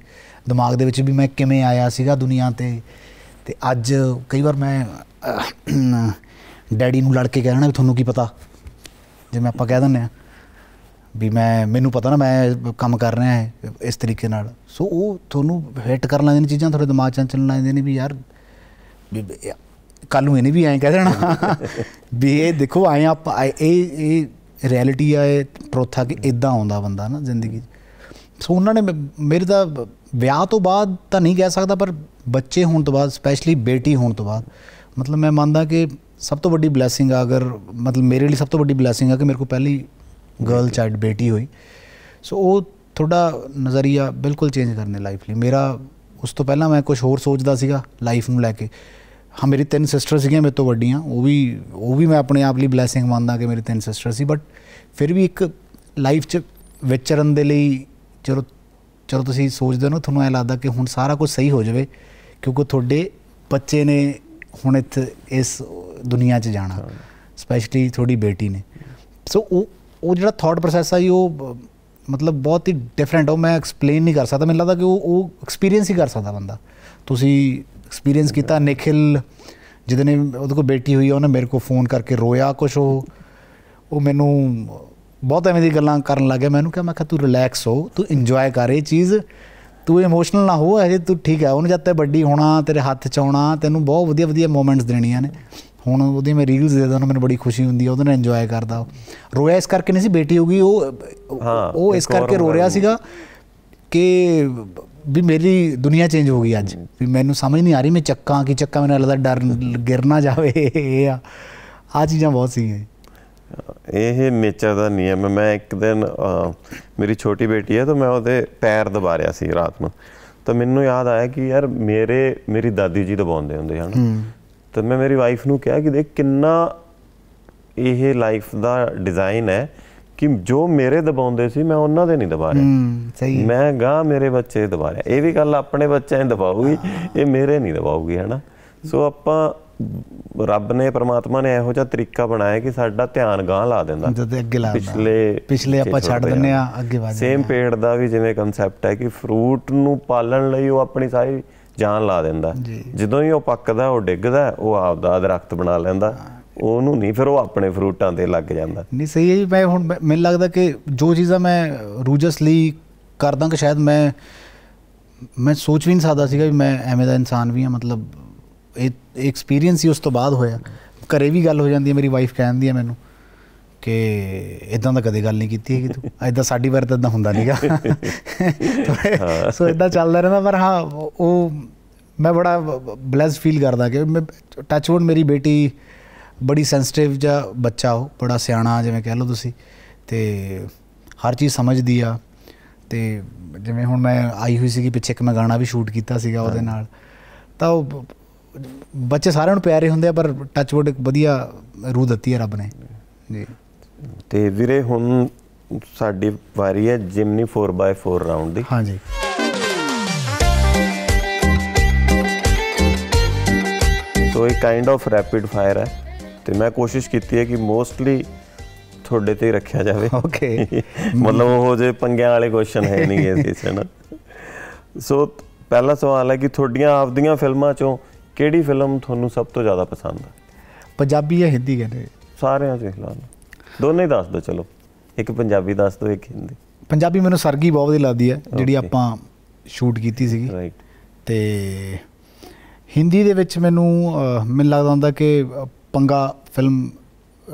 Speaker 2: ਦਿਮਾਗ ਦੇ ਵਿੱਚ ਵੀ ਮੈਂ ਕਿਵੇਂ ਆਇਆ ਸੀਗਾ ਦੁਨੀਆ ਤੇ ਤੇ ਅੱਜ ਕਈ ਵਾਰ ਮੈਂ ਡੈਡੀ ਨੂੰ ਲੜ ਕੇ ਕਹਿ ਰਹਿਣਾ ਵੀ ਤੁਹਾਨੂੰ ਕੀ ਪਤਾ ਜੇ ਮੈਂ ਆਪਾਂ ਕਹਿ ਦਿੰਨੇ ਆ ਵੀ ਮੈਂ ਮੈਨੂੰ ਪਤਾ ਨਾ ਮੈਂ ਕੰਮ ਕਰ ਰਿਹਾ ਹੈ ਇਸ ਤਰੀਕੇ ਨਾਲ ਸੋ ਉਹ ਤੁਹਾਨੂੰ ਹਿੱਟ ਕਰਨ ਲੱਗ ਜਾਂਦੀਆਂ ਚੀਜ਼ਾਂ ਤੁਹਾਡੇ ਦਿਮਾਗ 'ਚ ਚੱਲਣ ਲੱਗ ਜਾਂਦੀਆਂ ਵੀ ਯਾਰ ਵੀ ਕੱਲ ਨੂੰ ਇਹਨੇ ਵੀ ਐਂ ਕਹਿ ਦੇਣਾ ਵੀ ਇਹ ਦੇਖੋ ਆਏ ਆਪਾਂ ਇਹ ਇਹ ਰਿਐਲਿਟੀ ਆ ਇਹ ਟਰੁੱਥ ਕਿ ਇਦਾਂ ਆਉਂਦਾ ਬੰਦਾ ਨਾ ਜ਼ਿੰਦਗੀ ਸੋ ਉਹਨਾਂ ਨੇ ਮੇਰੇ ਦਾ ਵਿਆਹ ਤੋਂ ਬਾਅਦ ਤਾਂ ਨਹੀਂ ਕਹਿ ਸਕਦਾ ਪਰ ਬੱਚੇ ਹੋਣ ਤੋਂ ਬਾਅਦ ਸਪੈਸ਼ਲੀ ਬੇਟੀ ਹੋਣ ਤੋਂ ਬਾਅਦ ਮਤਲਬ ਮੈਂ ਮੰਨਦਾ ਕਿ ਸਭ ਤੋਂ ਵੱਡੀ ਬਲੇਸਿੰਗ ਆ ਅਗਰ ਮਤਲਬ ਮੇਰੇ ਲਈ ਸਭ ਤੋਂ ਵੱਡੀ ਬਲੇਸਿੰਗ ਆ ਕਿ ਮੇਰੇ ਕੋ ਪਹਿਲੀ ਗਰਲ ਚਾਈਲਡ ਬੇਟੀ ਹੋਈ ਸੋ ਉਹ ਥੋੜਾ ਨਜ਼ਰੀਆ ਬਿਲਕੁਲ ਚੇਂਜ ਕਰਨੇ ਲਾਈਫ ਲਈ ਮੇਰਾ ਉਸ ਤੋਂ ਪਹਿਲਾਂ ਮੈਂ ਕੁਝ ਹੋਰ ਸੋਚਦਾ ਸੀਗਾ ਲਾਈਫ ਨੂੰ ਲੈ ਕੇ ਹਾਂ ਮੇਰੀ ਤਿੰਨ ਸਿਸਟਰ ਸੀਗੀਆਂ ਮੇਰੇ ਤੋਂ ਵੱਡੀਆਂ ਉਹ ਵੀ ਉਹ ਵੀ ਮੈਂ ਆਪਣੇ ਆਪ ਲਈ ਬਲੇਸਿੰਗ ਮੰਨਦਾ ਕਿ ਮੇਰੇ ਤਿੰਨ ਸਿਸਟਰ ਸੀ ਬਟ ਫਿਰ ਵੀ ਇੱਕ ਲਾਈਫ 'ਚ ਵਿਚਰਨ ਦੇ ਲਈ ਚਲੋ ਚਲੋ ਤੁਸੀਂ ਸੋਚਦੇ ਹੋ ਤੁਹਾਨੂੰ ਐ ਲੱਗਦਾ ਕਿ ਹੁਣ ਸਾਰਾ ਕੁਝ ਸਹੀ ਹੋ ਜਾਵੇ ਕਿਉਂਕਿ ਤੁਹਾਡੇ ਬੱਚੇ ਨੇ ਹੁਣ ਇੱਥੇ ਇਸ ਦੁਨੀਆ 'ਚ ਜਾਣਾ ਸਪੈਸ਼ਲੀ ਤੁਹਾਡੀ ਬੇਟੀ ਨੇ ਸੋ ਉਹ ਉਹ ਜਿਹੜਾ ਥਾਟ ਪ੍ਰੋਸੈਸ ਆ ਜੀ ਉਹ ਮਤਲਬ ਬਹੁਤ ਹੀ ਡਿਫਰੈਂਟ ਉਹ ਮੈਂ ਐਕਸਪਲੇਨ ਨਹੀਂ ਕਰ ਸਕਦਾ ਮੈਨੂੰ ਲੱਗਦਾ ਕਿ ਉਹ ਉਹ ਐਕਸਪੀਰੀਅੰਸ ਹੀ ਕਰ ਸਕਦਾ ਬੰਦਾ ਤੁਸੀਂ ਐਕਸਪੀਰੀਅੰਸ ਕੀਤਾ ਨikhil ਜਿਹਦੇ ਨੇ ਉਹਦੇ ਕੋ ਬੇਟੀ ਹੋਈ ਉਹਨੇ ਮੇਰੇ ਕੋ ਫੋਨ ਕਰਕੇ ਰੋਇਆ ਕੁਛ ਉਹ ਉਹ ਮੈਨੂੰ ਬਹੁਤ ਐਵੇਂ ਦੀ ਗੱਲਾਂ ਕਰਨ ਲੱਗਿਆ ਮੈਂ ਮੈਨੂੰ ਕਿਹਾ ਮੈਂ ਕਿਹਾ ਤੂੰ ਰਿਲੈਕਸ ਹੋ ਤੂੰ ਇੰਜੋਏ ਕਰ ਇਹ ਚੀਜ਼ ਤੂੰ ਇਮੋਸ਼ਨਲ ਨਾ ਹੋ ਅਜੇ ਤੂੰ ਠੀਕ ਹੈ ਉਹਨੂੰ ਜਦ ਤੱਕ ਵੱਡੀ ਹੋਣਾ ਤੇਰੇ ਹੱਥ 'ਚ ਆਉਣਾ ਤੈਨੂੰ ਬਹੁਤ ਵਧੀਆ ਵਧੀਆ ਮੂਮੈਂਟਸ ਦੇਣੀਆਂ ਨੇ ਹੁਣ ਉਹਦੀ ਮੈਂ ਰੀਲਸ ਦੇਦਾ ਉਹਨੂੰ ਮੈਨੂੰ ਬੜੀ ਖੁਸ਼ੀ ਹੁੰਦੀ ਹੈ ਉਹਦੇ ਨਾਲ ਇੰਜੋਏ ਕਰਦਾ ਰੋਇਆ ਇਸ ਕਰਕੇ ਨਹੀਂ ਸੀ ਬੇਟੀ ਹੋ ਗਈ ਉਹ ਉਹ ਇਸ ਕਰਕੇ ਰੋ ਰਿਹਾ ਸੀਗਾ ਕਿ ਵੀ ਮੇਰੀ ਦੁਨੀਆ ਚੇਂਜ ਹੋ ਗਈ ਅੱਜ ਵੀ ਮੈਨੂੰ ਸਮਝ ਨਹੀਂ ਆ ਰਹੀ ਮੈਂ ਚੱਕਾਂ ਕੀ ਚੱਕਾਂ ਮੈਨੂੰ ਲੱਗਦਾ ਡਰ ਗਿਰ ਨਾ ਜਾਵੇ ਇਹ ਆ ਆ ਚੀਜ਼ਾਂ ਬਹੁਤ ਹੈ
Speaker 1: ਇਹ ਮੇਚਾ ਦਾ ਨਿਯਮ ਹੈ ਮੈਂ ਇੱਕ ਦਿਨ ਮੇਰੀ ਛੋਟੀ ਬੇਟੀ ਹੈ ਤਾਂ ਮੈਂ ਉਹਦੇ ਪੈਰ ਦਬਾਰਿਆ ਸੀ ਰਾਤ ਨੂੰ ਤਾਂ ਮੈਨੂੰ ਯਾਦ ਆਇਆ ਕਿ ਯਾਰ ਮੇਰੇ ਮੇਰੀ ਦਾਦੀ ਜੀ ਦਬਾਉਂਦੇ ਹੁੰਦੇ ਹਨ ਤਾਂ ਮੈਂ ਮੇਰੀ ਵਾਈਫ ਨੂੰ ਕਿਹਾ ਕਿ ਦੇਖ ਕਿੰਨਾ ਇਹ ਲਾਈਫ ਦਾ ਡਿਜ਼ਾਈਨ ਹੈ ਕਿ ਜੋ ਮੇਰੇ ਦਬਾਉਂਦੇ ਸੀ ਮੈਂ ਉਹਨਾਂ ਦੇ ਨਹੀਂ ਦਬਾ ਰਿਹਾ ਸਹੀ ਮੈਂ ਗਾਂ ਮੇਰੇ ਬੱਚੇ ਦਬਾ ਰਿਹਾ ਇਹ ਵੀ ਗੱਲ ਆਪਣੇ ਬੱਚਿਆਂ ਨੂੰ ਦਬਾਉਗੀ ਇਹ ਮੇਰੇ ਨਹੀਂ ਦਬਾਉਗੀ ਹਨਾ ਸੋ ਆਪਾਂ ਰੱਬ ਨੇ ਪਰਮਾਤਮਾ ਨੇ ਇਹੋ ਜਿਹਾ ਤਰੀਕਾ ਬਣਾਇਆ ਕਿ ਸਾਡਾ ਧਿਆਨ ਗਾਂ ਲਾ ਦਿੰਦਾ ਜਦ ਅੱਗੇ ਲਾ ਪਿਛਲੇ ਪਿਛਲੇ ਆਪਾਂ ਛੱਡ ਦਿੰਨੇ ਆ ਅੱਗੇ ਵਧ ਸੇਮ ਪੇੜ ਦਾ ਵੀ ਜਿਵੇਂ ਕਨਸੈਪਟ ਹੈ ਕਿ ਫਰੂਟ ਨੂੰ ਪਾਲਣ ਲਈ ਉਹ ਆਪਣੀ ਸਾਰੀ ਜਾਨ ਲਾ ਦਿੰਦਾ ਜਦੋਂ ਹੀ ਉਹ ਪੱਕਦਾ ਉਹ ਡਿੱਗਦਾ ਉਹ ਆਪ ਦਾ ਦਰਖਤ ਬਣਾ ਲੈਂਦਾ ਉਹਨੂੰ ਨਹੀਂ ਫਿਰ ਉਹ ਆਪਣੇ ਫਰੂਟਾਂ ਤੇ ਲੱਗ ਜਾਂਦਾ
Speaker 2: ਨਹੀਂ ਸਹੀ ਹੈ ਜੀ ਮੈਂ ਹੁਣ ਮੈਨੂੰ ਲੱਗਦਾ ਕਿ ਜੋ ਚੀਜ਼ਾਂ ਮੈਂ ਰੂਜਸਲੀ ਕਰਦਾ ਕਿ ਸ਼ਾਇਦ ਮੈਂ ਮੈਂ ਸੋਚ ਵੀ ਨਹੀਂ ਸਕਦਾ ਸੀਗਾ ਵੀ ਮੈਂ ਐਵੇਂ ਦਾ ਇਨਸਾਨ ਵੀ ਹਾਂ ਮਤਲਬ ਇਹ ਐਕਸਪੀਰੀਅੰਸ ਹੀ ਉਸ ਤੋਂ ਬਾਅਦ ਹੋਇਆ ਘਰੇ ਵੀ ਗੱਲ ਹੋ ਜਾਂਦੀ ਹੈ ਮੇਰੀ ਵਾਈਫ ਕਹਿੰਦੀ ਹੈ ਮੈਨੂੰ ਕਿ ਇਦਾਂ ਦਾ ਕਦੇ ਗੱਲ ਨਹੀਂ ਕੀਤੀ ਹੈਗੀ ਤੂੰ ਐਦਾਂ ਸਾਡੀ ਵਾਰ ਤਾਂ ਇਦਾਂ ਹੁੰਦਾ ਨਹੀਂਗਾ ਸੋ ਇਦਾਂ ਚੱਲਦਾ ਰਹਿੰਦਾ ਪਰ ਹਾਂ ਉਹ ਮੈਂ ਬੜਾ ਬਲੈਸ ਫੀਲ ਕਰਦਾ ਕਿ ਮੈਂ ਟੱਚਵੁੱਡ ਮੇਰੀ ਬੇਟੀ ਬੜੀ ਸੈਂਸਿਟਿਵ ਜਿਹਾ ਬੱਚਾ ਉਹ ਬੜਾ ਸਿਆਣਾ ਜਿਵੇਂ ਕਹਿ ਲਓ ਤੁਸੀਂ ਤੇ ਹਰ ਚੀਜ਼ ਸਮਝਦੀ ਆ ਤੇ ਜਿਵੇਂ ਹੁਣ ਮੈਂ ਆਈ ਹੋਈ ਸੀਗੀ ਪਿੱਛੇ ਇੱਕ ਮੈਂ ਗਾਣਾ ਵੀ ਸ਼ੂਟ ਕੀਤਾ ਸੀਗਾ ਉਹਦੇ ਨਾਲ ਤਾਂ ਉਹ ਬੱਚੇ ਸਾਰਿਆਂ ਨੂੰ ਪਿਆਰੇ ਹੁੰਦੇ ਆ ਪਰ ਟੱਚਵੁੱਡ ਇੱਕ ਵਧੀਆ ਰੂਹ ਦਿੱਤੀ ਹੈ ਰੱਬ ਨੇ
Speaker 1: ਜੀ ਤੇ ਵੀਰੇ ਹੁਣ ਸਾਡੀ ਵਾਰੀ ਹੈ ਜਿਮਨੀ 4x4 ਰਾਉਂਡ ਦੀ ਹਾਂਜੀ ਸੋ ਇਹ ਕਾਈਂਡ ਆਫ ਰੈਪਿਡ ਫਾਇਰ ਹੈ ਤੇ ਮੈਂ ਕੋਸ਼ਿਸ਼ ਕੀਤੀ ਹੈ ਕਿ ਮੋਸਟਲੀ ਤੁਹਾਡੇ ਤੇ ਰੱਖਿਆ ਜਾਵੇ ਓਕੇ ਮਤਲਬ ਉਹ ਜੇ ਪੰਗਿਆਂ ਵਾਲੇ ਕੁਐਸਚਨ ਹੈ ਨਹੀਂ ਇਸ ਇਸ ਨਾ ਸੋ ਪਹਿਲਾ ਸਵਾਲ ਹੈ ਕਿ ਤੁਹਾਡੀਆਂ ਆਪਦੀਆਂ ਫਿਲਮਾਂ ਚੋਂ ਕਿਹੜੀ ਫਿਲਮ ਤੁਹਾਨੂੰ ਸਭ ਤੋਂ ਜ਼ਿਆਦਾ ਪਸੰਦ ਹੈ
Speaker 2: ਪੰਜਾਬੀ ਜਾਂ ਹਿੰਦੀ ਕਹਿੰਦੇ ਸਾਰਿਆਂ ਚੋਂ ਫਿਲਹਾਲ
Speaker 1: ਦੋਨੇ ਹੀ ਦੱਸ ਦੋ ਚਲੋ ਇੱਕ ਪੰਜਾਬੀ ਦੱਸ ਦੋ ਇੱਕ
Speaker 2: ਹਿੰਦੀ ਪੰਜਾਬੀ ਮੈਨੂੰ ਸਰਗੀ ਬਹੁਤ ਵਧੀਆ ਲੱਗਦੀ ਹੈ ਜਿਹੜੀ ਆਪਾਂ ਸ਼ੂਟ ਕੀਤੀ ਸੀਗੀ ਰਾਈਟ ਤੇ ਹਿੰਦੀ ਦੇ ਵਿੱਚ ਮੈਨੂੰ ਮੈਨੂੰ ਲੱਗਦਾ ਹੁੰਦਾ ਕਿ ਪੰਗਾ ਫਿਲਮ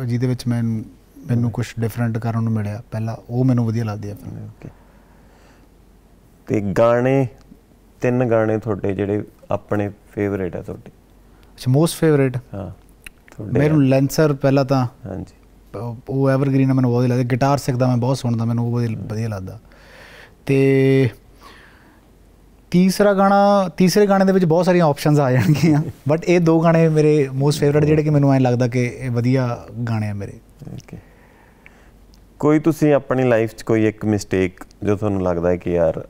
Speaker 2: ਜਿਹਦੇ ਵਿੱਚ ਮੈਂ ਮੈਨੂੰ ਕੁਝ ਡਿਫਰੈਂਟ ਕਰਨ ਨੂੰ ਮਿਲਿਆ ਪਹਿਲਾਂ ਉਹ ਮੈਨੂੰ ਵਧੀਆ ਲੱਗਦੀ ਹੈ ਫਿਲਮ
Speaker 1: ਤੇ ਗਾਣੇ ਤਿੰਨ ਗਾਣੇ ਤੁਹਾਡੇ ਜਿਹੜੇ ਆਪਣੇ ਫੇਵਰੇਟ ਆ ਤੁਹਾਡੇ
Speaker 2: ਅੱਛਾ ਮੋਸਟ ਫੇਵਰੇਟ ਹਾਂ ਤੁਹਾਡੇ ਮੈਨੂੰ ਲੈਂਸਰ ਪਹਿਲਾਂ ਤਾਂ ਹਾਂਜੀ ਉਹ ਐਵਰਗ੍ਰੀਨ ਮੈਨੂੰ ਬਹੁਤ ਲੱਗਦਾ ਗਿਟਾਰ ਸਿੱਖਦਾ ਮੈਂ ਬਹੁਤ ਸੁਣਦਾ ਮੈਨੂੰ ਉਹ ਵਧੀਆ ਲੱਗਦਾ ਤੇ ਤੀਸਰਾ ਗਾਣਾ ਤੀਸਰੇ ਗਾਣੇ ਦੇ ਵਿੱਚ ਬਹੁਤ ਸਾਰੀਆਂ ਆਪਸ਼ਨਸ ਆ ਜਾਣਗੀਆਂ ਬਟ ਇਹ ਦੋ ਗਾਣੇ ਮੇਰੇ ਮੋਸਟ ਫੇਵਰਿਟ ਜਿਹੜੇ ਕਿ ਮੈਨੂੰ ਐਂ ਲੱਗਦਾ ਕਿ ਇਹ ਵਧੀਆ ਗਾਣੇ ਆ ਮੇਰੇ ਓਕੇ
Speaker 1: ਕੋਈ ਤੁਸੀਂ ਆਪਣੀ ਲਾਈਫ 'ਚ ਕੋਈ ਇੱਕ ਮਿਸਟੇਕ ਜੋ ਤੁਹਾਨੂੰ ਲੱਗਦਾ ਹੈ ਕਿ ਯਾਰ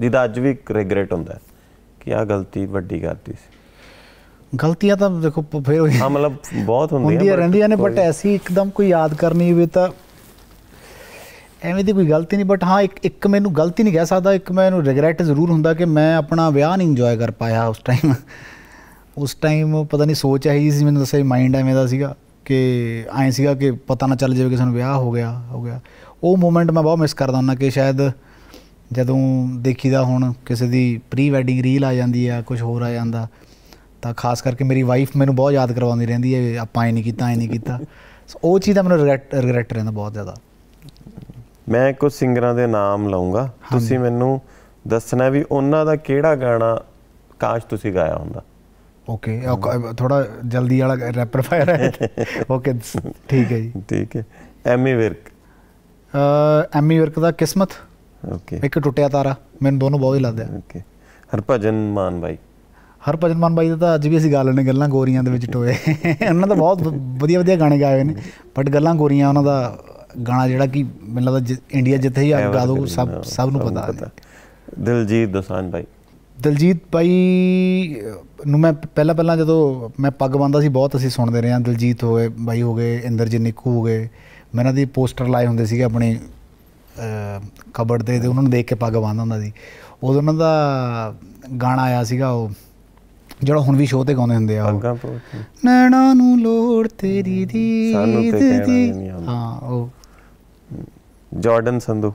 Speaker 1: ਜਿਹਦਾ ਅੱਜ ਵੀ ਰਿਗਰੈਟ ਹੁੰਦਾ ਹੈ ਕਿ ਆ ਗਲਤੀ ਵੱਡੀ ਕਰਤੀ ਸੀ
Speaker 2: ਗਲਤੀਆਂ ਤਾਂ ਦੇਖੋ ਫੇਰ
Speaker 1: ਹਾਂ ਮਤਲਬ ਬਹੁਤ
Speaker 2: ਹੁੰਦੀਆਂ ਹੁੰਦੀਆਂ ਰਹਿੰਦੀਆਂ ਨੇ ਬਟ ਐਸੀ ਇੱਕਦਮ ਕੋਈ ਯਾਦ ਕਰਨੀ ਹੋਵੇ ਤਾਂ ਐਵੇਂ ਦੀ ਕੋਈ ਗਲਤੀ ਨਹੀਂ ਬਟ ਹਾਂ ਇੱਕ ਇੱਕ ਮੈਨੂੰ ਗਲਤੀ ਨਹੀਂ ਕਹਿ ਸਕਦਾ ਇੱਕ ਮੈਨੂੰ ਰਿਗਰੈਟ ਜ਼ਰੂਰ ਹੁੰਦਾ ਕਿ ਮੈਂ ਆਪਣਾ ਵਿਆਹ ਨਹੀਂ ਇੰਜੋਏ ਕਰ ਪਾਇਆ ਉਸ ਟਾਈਮ ਉਸ ਟਾਈਮ ਪਤਾ ਨਹੀਂ ਸੋਚ ਆਈ ਸੀ ਮੈਨੂੰ ਦੱਸਿਆ ਮਾਈਂਡ ਐਵੇਂ ਦਾ ਸੀਗਾ ਕਿ ਐਂ ਸੀਗਾ ਕਿ ਪਤਾ ਨਾ ਚੱਲ ਜਾਵੇ ਕਿ ਸਾਨੂੰ ਵਿਆਹ ਹੋ ਗਿਆ ਹੋ ਗਿਆ ਉਹ ਮੂਮੈਂਟ ਮੈਂ ਬਹੁਤ ਮਿਸ ਕਰਦਾ ਹਾਂ ਕਿ ਸ਼ਾਇਦ ਜਦੋਂ ਦੇਖੀਦਾ ਹੁਣ ਕਿਸੇ ਦੀ ਪ੍ਰੀ ਵੈਡਿੰਗ ਰੀਲ ਆ ਜਾਂਦੀ ਆ ਕੁਝ ਹੋਰ ਆ ਜਾਂਦਾ ਤਾਂ ਖਾਸ ਕਰਕੇ ਮੇਰੀ ਵਾਈਫ ਮੈਨੂੰ ਬਹੁਤ ਯਾਦ ਕਰਵਾਉਂਦੀ ਰਹਿੰਦੀ ਹੈ ਆਪਾਂ ਐ ਨਹੀਂ ਕੀਤਾ ਐ ਨਹੀਂ ਕੀਤਾ ਸੋ ਉਹ ਚੀਜ਼ ਦਾ ਮੈਨੂੰ ਰਿਗਰੈਟ ਰਿਗਰੈਟ ਰਹਿੰਦਾ ਬਹੁਤ ਜ਼ਿਆਦਾ
Speaker 1: ਮੈਂ ਕੁਝ ਸਿੰਗਰਾਂ ਦੇ ਨਾਮ ਲਾਉਂਗਾ ਤੁਸੀਂ ਮੈਨੂੰ ਦੱਸਣਾ ਵੀ ਉਹਨਾਂ ਦਾ ਕਿਹੜਾ ਗਾਣਾ ਕਾਸ਼ ਤੁਸੀਂ ਗਾਇਆ ਹੁੰਦਾ
Speaker 2: ਓਕੇ ਥੋੜਾ ਜਲਦੀ ਵਾਲਾ ਰੈਪਰ ਫਾਇਰ ਹੈ ਓਕੇ ਠੀਕ ਹੈ ਜੀ ਠੀਕ ਹੈ ਐਮੀ ਵਿਰਕ ਐਮੀ ਵਰਕ ਦਾ ਕਿਸਮਤ ਓਕੇ ਇੱਕ ਟੁੱਟਿਆ ਤਾਰਾ ਮੈਨੂੰ ਦੋਨੋਂ ਬਹੁਤ ਹੀ ਲੱਗਦੇ ਆ ਓਕੇ
Speaker 1: ਹਰਭਜਨ ਮਾਨ ਬਾਈ
Speaker 2: ਹਰਭਜਨ ਮਾਨ ਬਾਈ ਦਾ ਤਾਂ ਅੱਜ ਵੀ ਅਸੀਂ ਗਾ ਲੈਣੇ ਗੱਲਾਂ ਗੋਰੀਆਂ ਦੇ ਵਿੱਚ ਟੋਏ ਉਹਨਾਂ ਦਾ ਬਹੁਤ ਵਧੀਆ ਵਧੀਆ ਗਾਣੇ ਗਾਏ ਹੋਏ ਨੇ ਬਟ ਗੱਲਾਂ ਗੋਰੀਆਂ ਉਹਨਾਂ ਦਾ ਗਾਣਾ ਜਿਹੜਾ ਕਿ ਮੈਨੂੰ ਲੱਗਦਾ ਇੰਡੀਆ ਜਿੱਥੇ ਹੀ ਆ ਗਾ ਦੋ ਸਭ ਸਭ ਨੂੰ ਪਤਾ ਹੈ
Speaker 1: ਦਿਲਜੀਤ ਦੋਸਾਨ ਭਾਈ
Speaker 2: ਦਿਲਜੀਤ ਭਾਈ ਨੂੰ ਮੈਂ ਪਹਿਲਾਂ ਪਹਿਲਾਂ ਜਦੋਂ ਮੈਂ ਪੱਗ ਬੰਨਦਾ ਸੀ ਬਹੁਤ ਅਸੀਂ ਸੁਣਦੇ ਰਹੇ ਹਾਂ ਦਿਲਜੀਤ ਹੋਏ ਭਾਈ ਹੋ ਗਏ ਇੰਦਰਜੀਤ ਨਿੱਕੂ ਹੋ ਗਏ ਮੈਂ ਇਹਨਾਂ ਦੀ ਪੋਸਟਰ ਲਾਏ ਹੁੰਦੇ ਸੀਗੇ ਆਪਣੇ ਕਬਰ ਦੇ ਤੇ ਉਹਨਾਂ ਨੂੰ ਦੇਖ ਕੇ ਪੱਗ ਬੰਨਦਾ ਹੁੰਦਾ ਸੀ ਉਦੋਂ ਉਹਨਾਂ ਦਾ ਗਾਣਾ ਆਇਆ ਸੀਗਾ ਉਹ ਜਿਹੜਾ ਹੁਣ ਵੀ ਸ਼ੋਅ ਤੇ ਗਾਉਂਦੇ ਹੁੰਦੇ ਆ ਉਹ ਨੈਣਾ ਨੂੰ ਲੋੜ ਤੇਰੀ ਦੀ ਸਾਨੂੰ ਤੇ ਹਾਂ ਉਹ ਜਾਰਡਨ ਸੰਧੂ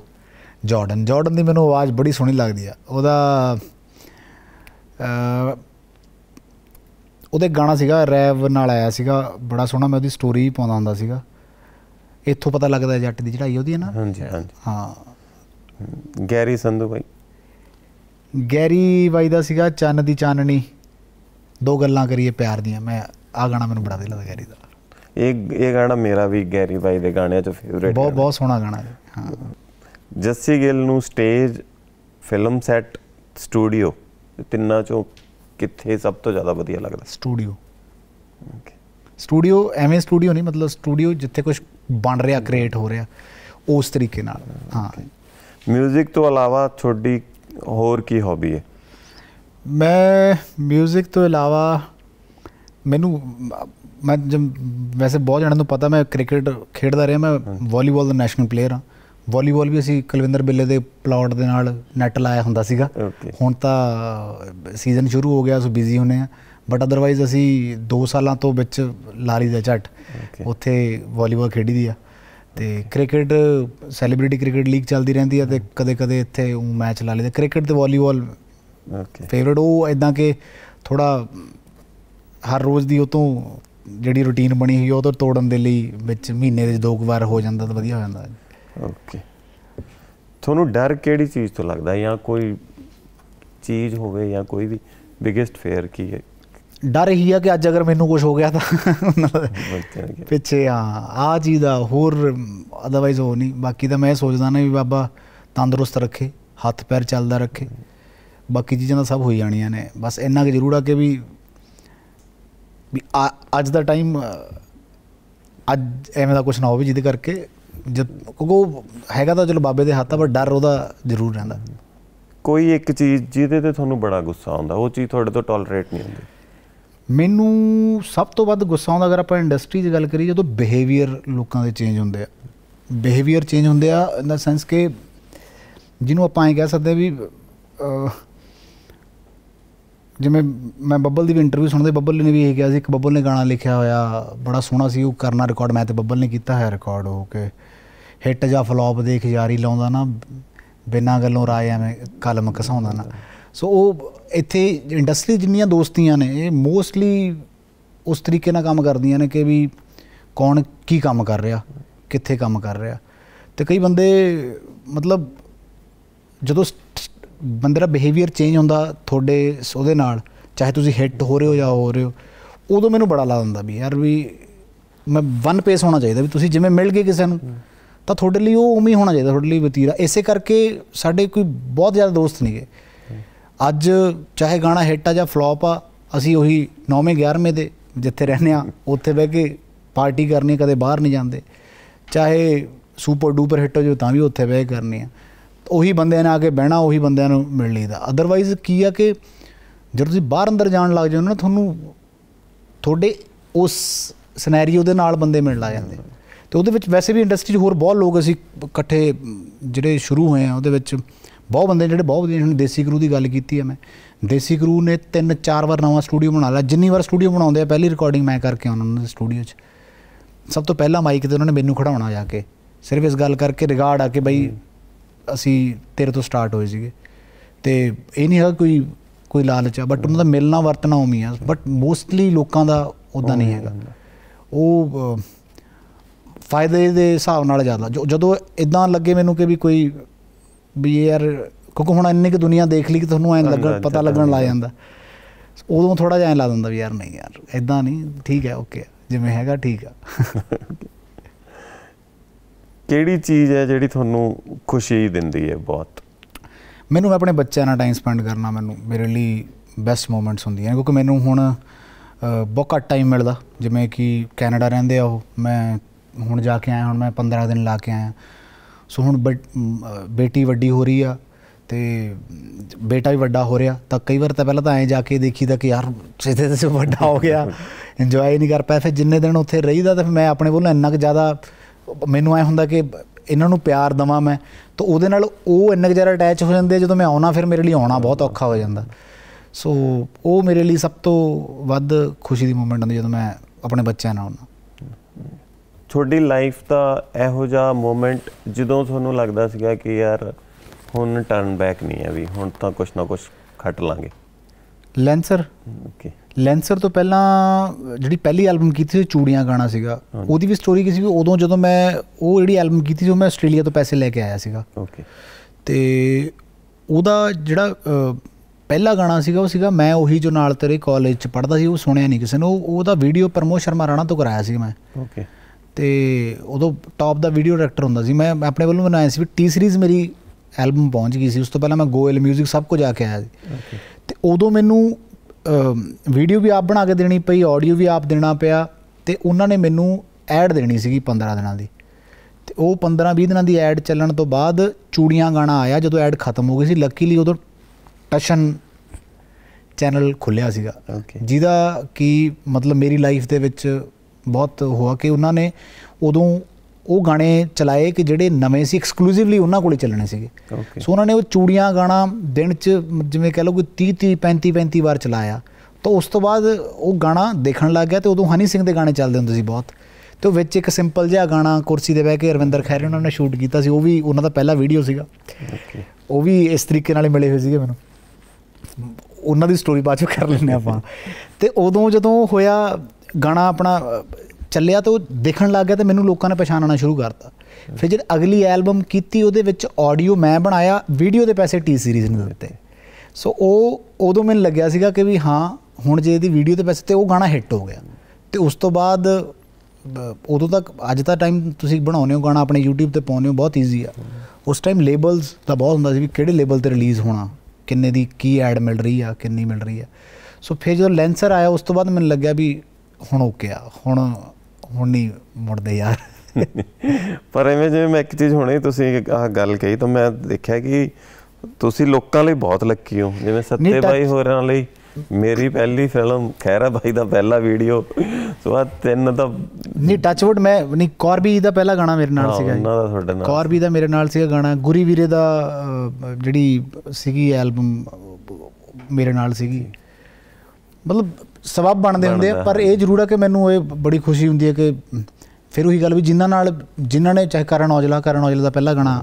Speaker 2: ਜਾਰਡਨ ਜਾਰਡਨ ਦੀ ਮੈਨੂੰ ਆਵਾਜ਼ ਬੜੀ ਸੋਹਣੀ ਲੱਗਦੀ ਆ ਉਹਦਾ ਉਹਦੇ ਗਾਣਾ ਸੀਗਾ ਰੈਵ ਨਾਲ ਆਇਆ ਸੀਗਾ ਬੜਾ ਸੋਹਣਾ ਮੈਂ ਉਹਦੀ ਸਟੋਰੀ ਵੀ ਪਾਉਂਦਾ ਹੁੰਦਾ ਸੀਗਾ ਇੱਥੋਂ ਪਤਾ ਲੱਗਦਾ ਜੱਟ ਦੀ ਚੜਾਈ ਉਹਦੀ ਹੈ ਨਾ ਹਾਂਜੀ ਹਾਂਜੀ
Speaker 1: ਹਾਂ ਗੈਰੀ ਸੰਧੂ ਭਾਈ
Speaker 2: ਗੈਰੀ ਬਾਈ ਦਾ ਸੀਗਾ ਚੰਨ ਦੀ ਚਾਨਣੀ ਦੋ ਗੱਲਾਂ ਕਰੀਏ ਪਿਆਰ ਦੀਆਂ ਮੈਂ ਆ ਗਾਣਾ ਮੈਨੂੰ ਬੜਾ ਦਿਲ ਲੱਗਦਾ ਗੈਰੀ ਦਾ
Speaker 1: ਇਹ ਇਹ ਗਾਣਾ ਮੇਰਾ ਵੀ ਗੈਰੀ ਬਾਈ ਦੇ ਗਾਣਿਆਂ ਚ ਫੇਵਰੇਟ ਬਹੁਤ ਬਹੁਤ
Speaker 2: ਸੋਹਣਾ ਗਾਣਾ ਹੈ
Speaker 1: ਜੱਸੀ ਗਿੱਲ ਨੂੰ ਸਟੇਜ ਫਿਲਮ ਸੈੱਟ ਸਟੂਡੀਓ ਤਿੰਨਾਂ ਚੋਂ ਕਿੱਥੇ ਸਭ ਤੋਂ ਜ਼ਿਆਦਾ ਵਧੀਆ ਲੱਗਦਾ
Speaker 2: ਸਟੂਡੀਓ ਸਟੂਡੀਓ ਐਵੇਂ ਸਟੂਡੀਓ ਨਹੀਂ ਮਤਲਬ ਸਟੂਡੀਓ ਜਿੱਥੇ ਕੁਝ ਬਣ ਰਿਹਾ ਕ੍ਰੀਏਟ ਹੋ ਰਿਹਾ ਉਸ ਤਰੀਕੇ ਨਾਲ
Speaker 1: ਹਾਂ 뮤직 ਤੋਂ ਇਲਾਵਾ ਤੁਹਾਡੀ ਹੋਰ ਕੀ ਹੌਬੀ ਹੈ
Speaker 2: ਮੈਂ 뮤직 ਤੋਂ ਇਲਾਵਾ ਮੈਨੂੰ ਮੈਂ ਜਦ ਵੈਸੇ ਬਹੁਤ ਜਣਾਂ ਨੂੰ ਪਤਾ ਮੈਂ ਕ੍ਰਿਕਟ ਖੇਡਦਾ ਰਿਹਾ ਮੈਂ ਵਾਲੀਬਾਲ ਦਾ ਨੈਸ਼ਨਲ ਪਲੇਅਰ ਹਾਂ ਵਾਲੀਬਾਲ ਵੀ ਅਸੀਂ ਕੁਲਵਿੰਦਰ ਬਿੱਲੇ ਦੇ ਪਲਾਟ ਦੇ ਨਾਲ ਨੈਟ ਲਾਇਆ ਹੁੰਦਾ ਸੀਗਾ ਹੁਣ ਤਾਂ ਸੀਜ਼ਨ ਸ਼ੁਰੂ ਹੋ ਗਿਆ ਸੋ ਬਿਜ਼ੀ ਹੁੰਨੇ ਆ ਬਟ ਅਦਰਵਾਈਜ਼ ਅਸੀਂ 2 ਸਾਲਾਂ ਤੋਂ ਵਿੱਚ ਲਾਰੀ ਦਾ ਝਟ ਉੱਥੇ ਵਾਲੀਬਾਲ ਖੇਡੀ ਦੀ ਆ ਤੇ ਕ੍ਰਿਕਟ ਸੈਲੀਬ੍ਰਿਟੀ ਕ੍ਰਿਕਟ ਲੀਗ ਚੱਲਦੀ ਰਹਿੰਦੀ ਆ ਤੇ ਕਦੇ-ਕਦੇ ਇੱਥੇ ਉਹ ਮੈਚ ਲਾ ਲਈਦੇ ਕ੍ਰਿਕਟ ਤੇ ਵਾਲੀਬਾਲ ਓਕੇ ਫੇਵਰਿਟ ਉਹ ਐਦਾਂ ਕਿ ਥੋੜਾ ਹਰ ਰੋਜ਼ ਦੀ ਉਹ ਤੋਂ ਜਿਹੜੀ ਰੁਟੀਨ ਬਣੀ ਹੋਈ ਉਹ ਤੋਂ ਤੋੜਨ ਦੇ ਲਈ ਵਿੱਚ ਮਹੀਨੇ ਦੇ ਦੋ ਵਾਰ ਹੋ ਜਾਂਦਾ ਤਾਂ ਵਧੀਆ ਹੋ ਜਾਂਦਾ ਹੈ ਓਕੇ
Speaker 1: ਤੁਹਾਨੂੰ ਡਰ ਕਿਹੜੀ ਚੀਜ਼ ਤੋਂ ਲੱਗਦਾ ਜਾਂ ਕੋਈ ਚੀਜ਼ ਹੋਵੇ ਜਾਂ ਕੋਈ ਵੀ ਬਿਗੇਸਟ ਫੇਅਰ ਕੀ ਹੈ
Speaker 2: ਡਰ ਹੀ ਆ ਕਿ ਅੱਜ ਅਗਰ ਮੈਨੂੰ ਕੁਝ ਹੋ ਗਿਆ ਤਾਂ ਪਿੱਛੇ ਆ ਆ ਜੀ ਦਾ ਹੋਰ ਅਦਰਵਾਈਜ਼ ਹੋ ਨਹੀਂ ਬਾਕੀ ਤਾਂ ਮੈਂ ਸੋਚਦਾ ਨਾ ਵੀ ਬਾਬਾ ਤੰਦਰੁਸਤ ਰੱਖੇ ਹੱਥ ਪੈਰ ਚੱਲਦਾ ਰੱਖੇ ਬਾਕੀ ਚੀਜ਼ਾਂ ਤਾਂ ਸਭ ਹੋਈ ਜਾਣੀਆਂ ਨੇ ਬਸ ਇੰਨਾ ਕਿ ਜ਼ਰੂਰ ਆ ਕਿ ਵੀ ਵੀ ਅੱਜ ਦਾ ਟਾਈਮ ਅੱਜ ਐਵੇਂ ਦਾ ਕੁਝ ਨਾ ਹੋਵੇ ਜਿਹਦੇ ਕਰਕੇ ਜਦ ਉਹ ਹੈਗਾ ਤਾਂ ਚਲੋ ਬਾਬੇ ਦੇ ਹੱਥ ਆ ਪਰ ਡਰ ਉਹਦਾ ਜ਼ਰੂਰ ਰਹਿੰਦਾ
Speaker 1: ਕੋਈ ਇੱਕ ਚੀਜ਼ ਜਿਹਦੇ ਤੇ ਤੁਹਾਨੂੰ ਬੜਾ ਗੁੱਸਾ ਆਉਂਦਾ ਉਹ ਚੀਜ਼ ਤੁਹਾਡੇ ਤੋਂ ਟੋਲਰੇਟ ਨਹੀਂ ਹੁੰਦੀ
Speaker 2: ਮੈਨੂੰ ਸਭ ਤੋਂ ਵੱਧ ਗੁੱਸਾ ਆਉਂਦਾ ਅਗਰ ਆਪਾਂ ਇੰਡਸਟਰੀ ਦੀ ਗੱਲ ਕਰੀਏ ਜਦੋਂ ਬਿਹੇਵੀਅਰ ਲੋਕਾਂ ਦੇ ਚੇਂਜ ਹੁੰਦੇ ਆ ਬਿਹੇਵੀਅਰ ਚੇਂਜ ਹੁੰਦੇ ਆ ਇਨ ਦਾ ਸੈਂਸ ਕਿ ਜਿਹਨੂੰ ਆਪਾਂ ਇਹ ਕਹਿ ਸਕਦੇ ਆ ਵੀ ਜਿਵੇਂ ਮੈਂ ਬੱਬਲ ਦੀ ਵੀ ਇੰਟਰਵਿਊ ਸੁਣਦੇ ਬੱਬਲ ਨੇ ਵੀ ਇਹ ਕਿਹਾ ਸੀ ਇੱਕ ਬੱਬਲ ਨੇ ਗਾਣਾ ਲਿਖਿਆ ਹੋਇਆ ਬੜਾ ਸੋਹਣਾ ਸੀ ਉਹ ਕਰਨਾ ਰਿਕਾਰਡ ਮੈਂ ਤੇ ਬੱਬਲ ਨੇ ਕੀਤਾ ਹੋਇਆ ਰਿਕਾਰਡ ਹੋ ਕੇ ਹਿੱਟ ਜਾਂ ਫਲॉप ਦੇਖ ਯਾਰੀ ਲਾਉਂਦਾ ਨਾ ਬਿਨਾਂ ਗੱਲੋਂ ਰਾਏ ਐਵੇਂ ਕਲਮ ਕਸਾਉਂਦਾ ਨਾ ਸੋ ਉਹ ਇੱਥੇ ਇੰਡਸਟਰੀ ਜਿੰਨੀਆਂ ਦੋਸਤੀਆਂ ਨੇ ਇਹ ਮੋਸਟਲੀ ਉਸ ਤਰੀਕੇ ਨਾਲ ਕੰਮ ਕਰਦੀਆਂ ਨੇ ਕਿ ਵੀ ਕੌਣ ਕੀ ਕੰਮ ਕਰ ਰਿਹਾ ਕਿੱਥੇ ਕੰਮ ਕਰ ਰਿਹਾ ਤੇ ਕਈ ਬੰਦੇ ਮਤਲਬ ਜਦੋਂ ਬੰਦੇ ਦਾ ਬਿਹੇਵੀਅਰ ਚੇਂਜ ਹੁੰਦਾ ਤੁਹਾਡੇ ਉਹਦੇ ਨਾਲ ਚਾਹੇ ਤੁਸੀਂ ਹਿੱਟ ਹੋ ਰਹੇ ਹੋ ਜਾਂ ਹੋ ਰਹੇ ਹੋ ਉਦੋਂ ਮੈਨੂੰ ਬੜਾ ਲੱਗਦਾ ਹੁੰਦਾ ਵੀ ਯਾਰ ਵੀ ਮੈਂ ਵਨ ਪੇਸ ਹੋਣਾ ਚਾਹੀਦਾ ਵੀ ਤੁਸੀਂ ਜਿਵੇਂ ਮਿਲ ਗਏ ਕਿਸੇ ਨੂੰ ਤਾਂ ਤੁਹਾਡੇ ਲਈ ਉਹ ਉਵੇਂ ਹੀ ਹੋਣਾ ਚਾਹੀਦਾ ਤੁਹਾਡੇ ਲਈ ਵਤੀਰਾ ਇਸੇ ਕਰਕੇ ਸਾਡੇ ਕੋਈ ਬਹੁਤ ਜ਼ਿਆਦਾ ਦੋਸਤ ਨਹੀਂਗੇ ਅੱਜ ਚਾਹੇ ਗਾਣਾ ਹਿੱਟ ਆ ਜਾਂ ਫਲॉप ਆ ਅਸੀਂ ਉਹੀ 9ਵੇਂ 11ਵੇਂ ਦੇ ਜਿੱਥੇ ਰਹਿੰਦੇ ਆ ਉੱਥੇ ਬਹਿ ਕੇ ਪਾਰਟੀ ਕਰਨੀ ਕਦੇ ਬਾਹਰ ਨਹੀਂ ਜਾਂਦੇ ਚਾਹੇ ਸੁਪਰ ਡੂਪਰ ਹਿੱਟ ਹੋ ਜੋ ਤਾਂ ਵੀ ਉੱਥੇ ਬਹਿ ਕੇ ਕਰਨੀ ਆ ਉਹੀ ਬੰਦਿਆਂ ਨੇ ਆ ਕੇ ਬਹਿਣਾ ਉਹੀ ਬੰਦਿਆਂ ਨੂੰ ਮਿਲ ਲਈਦਾ ਅਦਰਵਾਈਜ਼ ਕੀ ਆ ਕਿ ਜਦੋਂ ਤੁਸੀਂ ਬਾਹਰ ਅੰਦਰ ਜਾਣ ਲੱਗ ਜਾਓ ਨਾ ਤੁਹਾਨੂੰ ਤੁਹਾਡੇ ਉਸ ਸਿਨੈਰੀਓ ਦੇ ਨਾਲ ਬੰਦੇ ਮਿਲਣ ਲੱਗ ਜਾਂਦੇ ਤੇ ਉਹਦੇ ਵਿੱਚ ਵੈਸੇ ਵੀ ਇੰਡਸਟਰੀ 'ਚ ਹੋਰ ਬਹੁਤ ਲੋਕ ਅਸੀਂ ਇਕੱਠੇ ਜਿਹੜੇ ਸ਼ੁਰੂ ਹੋਏ ਆ ਉਹਦੇ ਵਿੱਚ ਬਹੁਤ ਬੰਦੇ ਜਿਹੜੇ ਬਹੁਤ ਵਧੀਆ ਹੁਣ ਦੇਸੀ ਗਰੂ ਦੀ ਗੱਲ ਕੀਤੀ ਆ ਮੈਂ ਦੇਸੀ ਗਰੂ ਨੇ ਤਿੰਨ ਚਾਰ ਵਾਰ ਨਵਾਂ ਸਟੂਡੀਓ ਬਣਾ ਲਿਆ ਜਿੰਨੀ ਵਾਰ ਸਟੂਡੀਓ ਬਣਾਉਂਦੇ ਆ ਪਹਿਲੀ ਰਿਕਾਰਡਿੰਗ ਮੈਂ ਕਰਕੇ ਉਹਨਾਂ ਦੇ ਸਟੂਡੀਓ 'ਚ ਸਭ ਤੋਂ ਪਹਿਲਾਂ ਮਾਈਕ ਤੇ ਉਹਨਾਂ ਨੇ ਮੈਨੂੰ ਖੜਾਉਣਾ ਜਾ ਕੇ ਸਿਰਫ ਇਸ ਗੱਲ ਕਰਕੇ ਰਿਗਾਰਡ ਆ ਕੇ ਬਈ ਅਸੀਂ ਤੇਰੇ ਤੋਂ ਸਟਾਰਟ ਹੋਏ ਸੀਗੇ ਤੇ ਇਹ ਨਹੀਂ ਹੈ ਕੋਈ ਕੋਈ ਲਾਲਚ ਆ ਬਟ ਉਹਨਾਂ ਦਾ ਮਿਲਣਾ ਵਰਤਣਾ ਉਮੀ ਆ ਬਟ ਮੋਸਟਲੀ ਲੋਕਾਂ ਦਾ ਉਦਾਂ ਨਹੀਂ ਹੈਗਾ ਉਹ ਫਾਇਦੇ ਦੇ ਹਿਸਾਬ ਨਾਲ ਜ਼ਿਆਦਾ ਜਦੋਂ ਇਦਾਂ ਲੱਗੇ ਮੈਨੂੰ ਕਿ ਵੀ ਕੋਈ ਵੀ ਯਾਰ ਕਿਉਂਕਿ ਹੁਣ ਇੰਨੇ ਕਿ ਦੁਨੀਆ ਦੇਖ ਲਈ ਕਿ ਤੁਹਾਨੂੰ ਐਂ ਲੱਗਣ ਪਤਾ ਲੱਗਣ ਲਾ ਜਾਂਦਾ ਉਦੋਂ ਥੋੜਾ ਜਿਹਾ ਐਂ ਲਾ ਦਿੰਦਾ ਵੀ ਯਾਰ ਨਹੀਂ ਯਾਰ ਇਦਾਂ ਨਹੀਂ ਠੀਕ ਹੈ ਓਕੇ ਜਿਵੇਂ ਹੈਗਾ ਠੀਕ ਆ
Speaker 1: ਕਿਹੜੀ ਚੀਜ਼ ਹੈ ਜਿਹੜੀ ਤੁਹਾਨੂੰ ਖੁਸ਼ੀ ਦਿੰਦੀ ਹੈ ਬਹੁਤ
Speaker 2: ਮੈਨੂੰ ਆਪਣੇ ਬੱਚਿਆਂ ਨਾਲ ਟਾਈਮ ਸਪੈਂਡ ਕਰਨਾ ਮੈਨੂੰ ਮੇਰੇ ਲਈ ਬੈਸਟ ਮੂਮੈਂਟਸ ਹੁੰਦੀਆਂ ਕਿਉਂਕਿ ਮੈਨੂੰ ਹੁਣ ਬਹੁਤ ਘੱਟ ਟਾਈਮ ਮਿਲਦਾ ਜਿਵੇਂ ਕਿ ਕੈਨੇਡਾ ਰਹਿੰਦੇ ਆ ਉਹ ਮੈਂ ਹੁਣ ਜਾ ਕੇ ਆਇਆ ਹੁਣ ਮੈਂ 15 ਦਿਨ ਲਾ ਕੇ ਆਇਆ ਸੋ ਹੁਣ ਬੇਟੀ ਵੱਡੀ ਹੋ ਰਹੀ ਆ ਤੇ ਬੇਟਾ ਵੀ ਵੱਡਾ ਹੋ ਰਿਹਾ ਤਾਂ ਕਈ ਵਾਰ ਤਾਂ ਪਹਿਲਾਂ ਤਾਂ ਐਂ ਜਾ ਕੇ ਦੇਖੀ ਤਾਂ ਕਿ ਯਾਰ ਸਿੱਧੇ ਤੇ ਵੱਡਾ ਹੋ ਗਿਆ ਇੰਜੋਏ ਨਹੀਂ ਕਰ ਪਾਇਆ ਫਿਰ ਜਿੰਨੇ ਦਿਨ ਉੱਥੇ ਰਹੀਦਾ ਤਾਂ ਮੈਂ ਆਪਣੇ ਵੱਲੋਂ ਇੰਨਾ ਕਿ ਜ਼ਿਆਦਾ ਮੈਨੂੰ ਐ ਹੁੰਦਾ ਕਿ ਇਹਨਾਂ ਨੂੰ ਪਿਆਰ ਦਵਾਂ ਮੈਂ ਤਾਂ ਉਹਦੇ ਨਾਲ ਉਹ ਇੰਨਾ ਜ਼ਿਆਦਾ ਅਟੈਚ ਹੋ ਜਾਂਦੇ ਜਦੋਂ ਮੈਂ ਆਉਣਾ ਫਿਰ ਮੇਰੇ ਲਈ ਆਉਣਾ ਬਹੁਤ ਔਖਾ ਹੋ ਜਾਂਦਾ ਸੋ ਉਹ ਮੇਰੇ ਲਈ ਸਭ ਤੋਂ ਵੱਧ ਖੁਸ਼ੀ ਦੀ ਮੂਮੈਂਟ ਹੁੰਦੀ ਜਦੋਂ ਮੈਂ ਆਪਣੇ ਬੱਚਿਆਂ ਨਾਲ ਹੁੰਦਾ
Speaker 1: ਛੋਟੀ ਲਾਈਫ ਦਾ ਇਹੋ ਜਿਹਾ ਮੂਮੈਂਟ ਜਦੋਂ ਤੁਹਾਨੂੰ ਲੱਗਦਾ ਸੀਗਾ ਕਿ ਯਾਰ ਹੁਣ ਟਰਨ ਬੈਕ ਨਹੀਂ ਹੈ ਵੀ ਹੁਣ ਤਾਂ ਕੁਛ ਨਾ ਕੁਛ ਖੱਟ ਲਾਂਗੇ
Speaker 2: ਲੈਂਸਰ ਓਕੇ ਲੈਂਸਰ ਤੋਂ ਪਹਿਲਾਂ ਜਿਹੜੀ ਪਹਿਲੀ ਐਲਬਮ ਕੀਤੀ ਸੀ ਚੂੜੀਆਂ ਗਾਣਾ ਸੀਗਾ ਉਹਦੀ ਵੀ ਸਟੋਰੀ ਕਿਸੀ ਵੀ ਉਦੋਂ ਜਦੋਂ ਮੈਂ ਉਹ ਜਿਹੜੀ ਐਲਬਮ ਕੀਤੀ ਸੀ ਉਹ ਮੈਂ ਆਸਟ੍ਰੇਲੀਆ ਤੋਂ ਪੈਸੇ ਲੈ ਕੇ ਆਇਆ ਸੀਗਾ ਓਕੇ ਤੇ ਉਹਦਾ ਜਿਹੜਾ ਪਹਿਲਾ ਗਾਣਾ ਸੀਗਾ ਉਹ ਸੀਗਾ ਮੈਂ ਉਹੀ ਜੋ ਨਾਲ ਤੇਰੇ ਕਾਲਜ ਚ ਪੜਦਾ ਸੀ ਉਹ ਸੁਣਿਆ ਨਹੀਂ ਕਿਸੇ ਨੇ ਉਹ ਉਹਦਾ ਵੀਡੀਓ ਪ੍ਰਮੋਦ ਸ਼ਰਮਾ ਰਾਣਾ ਤੋਂ ਕਰਾਇਆ ਸੀ ਮੈਂ ਓਕੇ ਤੇ ਉਦੋਂ ਟਾਪ ਦਾ ਵੀਡੀਓ ਡਾਇਰੈਕਟਰ ਹੁੰਦਾ ਸੀ ਮੈਂ ਆਪਣੇ ਵੱਲੋਂ ਬਣਾਇਆ ਸੀ ਵੀ ਟੀ ਸੀਰੀਜ਼ ਮੇਰੀ ਐਲਬਮ ਪਹੁੰਚ ਗਈ ਸੀ ਉਸ ਤੋਂ ਪਹਿਲਾਂ ਮੈਂ ਗੋਇਲ 뮤직 ਸਭ ਕੁਝ ਆ ਕੇ ਆਇਆ ਸੀ ਓਕੇ ਉਦੋਂ ਮੈਨੂੰ ਵੀਡੀਓ ਵੀ ਆਪ ਬਣਾ ਕੇ ਦੇਣੀ ਪਈ ਆਡੀਓ ਵੀ ਆਪ ਦੇਣਾ ਪਿਆ ਤੇ ਉਹਨਾਂ ਨੇ ਮੈਨੂੰ ਐਡ ਦੇਣੀ ਸੀਗੀ 15 ਦਿਨਾਂ ਦੀ ਤੇ ਉਹ 15-20 ਦਿਨਾਂ ਦੀ ਐਡ ਚੱਲਣ ਤੋਂ ਬਾਅਦ ਚੂੜੀਆਂ ਗਾਣਾ ਆਇਆ ਜਦੋਂ ਐਡ ਖਤਮ ਹੋ ਗਈ ਸੀ ਲੱਕੀਲੀ ਉਦੋਂ ਟਸ਼ਨ ਚੈਨਲ ਖੁੱਲਿਆ ਸੀਗਾ ਜਿਹਦਾ ਕੀ ਮਤਲਬ ਮੇਰੀ ਲਾਈਫ ਦੇ ਵਿੱਚ ਬਹੁਤ ਹੋਆ ਕਿ ਉਹਨਾਂ ਨੇ ਉਦੋਂ ਉਹ ਗਾਣੇ ਚਲਾਏ ਕਿ ਜਿਹੜੇ ਨਵੇਂ ਸੀ ਐਕਸਕਲੂਸਿਵਲੀ ਉਹਨਾਂ ਕੋਲੇ ਚੱਲਣੇ ਸੀਗੇ ਸੋ ਉਹਨਾਂ ਨੇ ਉਹ ਚੂੜੀਆਂ ਗਾਣਾ ਦਿਨ 'ਚ ਜਿਵੇਂ ਕਹ ਲਓ ਕੋਈ 30 30 35 35 ਵਾਰ ਚਲਾਇਆ ਤਾਂ ਉਸ ਤੋਂ ਬਾਅਦ ਉਹ ਗਾਣਾ ਦੇਖਣ ਲੱਗ ਗਿਆ ਤੇ ਉਦੋਂ ਹਨੀ ਸਿੰਘ ਦੇ ਗਾਣੇ ਚੱਲਦੇ ਹੁੰਦੇ ਸੀ ਬਹੁਤ ਤੇ ਵਿੱਚ ਇੱਕ ਸਿੰਪਲ ਜਿਹਾ ਗਾਣਾ ਕੁਰਸੀ ਦੇ ਬਹਿ ਕੇ ਰਵਿੰਦਰ ਖੈਰ ਉਹਨਾਂ ਨੇ ਸ਼ੂਟ ਕੀਤਾ ਸੀ ਉਹ ਵੀ ਉਹਨਾਂ ਦਾ ਪਹਿਲਾ ਵੀਡੀਓ ਸੀਗਾ ਉਹ ਵੀ ਇਸ ਤਰੀਕੇ ਨਾਲ ਮਿਲੇ ਹੋਏ ਸੀਗੇ ਮੈਨੂੰ ਉਹਨਾਂ ਦੀ ਸਟੋਰੀ ਬਾਅਦ ਚ ਕਰ ਲੈਂਦੇ ਆਪਾਂ ਤੇ ਉਦੋਂ ਜਦੋਂ ਹੋਇਆ ਗਾਣਾ ਆਪਣਾ ਚੱਲਿਆ ਤਾਂ ਉਹ ਦੇਖਣ ਲੱਗ ਗਿਆ ਤੇ ਮੈਨੂੰ ਲੋਕਾਂ ਨੇ ਪਛਾਣਨਾ ਸ਼ੁਰੂ ਕਰਤਾ ਫਿਰ ਜਦ ਅਗਲੀ ਐਲਬਮ ਕੀਤੀ ਉਹਦੇ ਵਿੱਚ ਆਡੀਓ ਮੈਂ ਬਣਾਇਆ ਵੀਡੀਓ ਦੇ ਪੈਸੇ ਟੀ ਸੀਰੀਜ਼ ਨੂੰ ਦਿੱਤੇ ਸੋ ਉਹ ਉਦੋਂ ਮੈਨੂੰ ਲੱਗਿਆ ਸੀਗਾ ਕਿ ਵੀ ਹਾਂ ਹੁਣ ਜੇ ਇਹਦੀ ਵੀਡੀਓ ਦੇ ਪੈਸੇ ਤੇ ਉਹ ਗਾਣਾ ਹਿੱਟ ਹੋ ਗਿਆ ਤੇ ਉਸ ਤੋਂ ਬਾਅਦ ਉਦੋਂ ਤੱਕ ਅੱਜ ਦਾ ਟਾਈਮ ਤੁਸੀਂ ਬਣਾਉਨੇ ਹੋ ਗਾਣਾ ਆਪਣੇ YouTube ਤੇ ਪਾਉਨੇ ਹੋ ਬਹੁਤ ਈਜ਼ੀ ਆ ਉਸ ਟਾਈਮ ਲੇਬਲਸ ਦਾ ਬਹੁਤ ਹੁੰਦਾ ਸੀ ਵੀ ਕਿਹੜੇ ਲੇਬਲ ਤੇ ਰਿਲੀਜ਼ ਹੋਣਾ ਕਿੰਨੇ ਦੀ ਕੀ ਐਡ ਮਿਲ ਰਹੀ ਆ ਕਿੰਨੀ ਮਿਲ ਰਹੀ ਆ ਸੋ ਫਿਰ ਜਦੋਂ ਲੈਂਸਰ ਆਇਆ ਉਸ ਤੋਂ ਬਾਅਦ ਮੈਨੂੰ ਲੱਗਿਆ ਵੀ ਹੁਣ ਓਕੇ ਆ ਹੁਣ ਹੁਣ ਨਹੀਂ ਮੁੜਦੇ ਯਾਰ
Speaker 1: ਪਰ ਐਵੇਂ ਜਿਵੇਂ ਮੈਂ ਇੱਕ ਚੀਜ਼ ਹੁਣੇ ਤੁਸੀਂ ਆਹ ਗੱਲ ਕਹੀ ਤਾਂ ਮੈਂ ਦੇਖਿਆ ਕਿ ਤੁਸੀਂ ਲੋਕਾਂ ਲਈ ਬਹੁਤ ਲੱਕੀ ਹੋ ਜਿਵੇਂ ਸੱਤੇ ਬਾਈ ਹੋਰਾਂ ਲਈ ਮੇਰੀ ਪਹਿਲੀ ਫਿਲਮ ਖੈਰਾ ਬਾਈ ਦਾ ਪਹਿਲਾ ਵੀਡੀਓ ਸੋ ਆ ਤਿੰਨ ਦਾ
Speaker 2: ਨਹੀਂ ਟੱਚਵੁੱਡ ਮੈਂ ਨਹੀਂ ਕੌਰਬੀ ਦਾ ਪਹਿਲਾ ਗਾਣਾ ਮੇਰੇ ਨਾਲ ਸੀਗਾ ਉਹਨਾਂ ਦਾ ਤੁਹਾਡੇ ਨਾਲ ਕੌਰਬੀ ਦਾ ਮੇਰੇ ਨਾਲ ਸੀਗਾ ਗਾਣਾ ਗੁਰੀ ਵੀਰੇ ਦਾ ਜਿਹੜੀ ਸੀਗੀ ਐਲਬਮ ਮੇਰੇ ਨਾਲ ਸੀਗੀ ਮਤਲਬ ਸਬਬ ਬਣਦੇ ਹੁੰਦੇ ਆ ਪਰ ਇਹ ਜ਼ਰੂਰ ਹੈ ਕਿ ਮੈਨੂੰ ਇਹ ਬੜੀ ਖੁਸ਼ੀ ਹੁੰਦੀ ਹੈ ਕਿ ਫਿਰ ਉਹੀ ਗੱਲ ਵੀ ਜਿਨ੍ਹਾਂ ਨਾਲ ਜਿਨ੍ਹਾਂ ਨੇ ਚਾਹ ਕਰਨ ਔਜਲਾ ਕਰਨ ਔਜਲਾ ਦਾ ਪਹਿਲਾ ਗਾਣਾ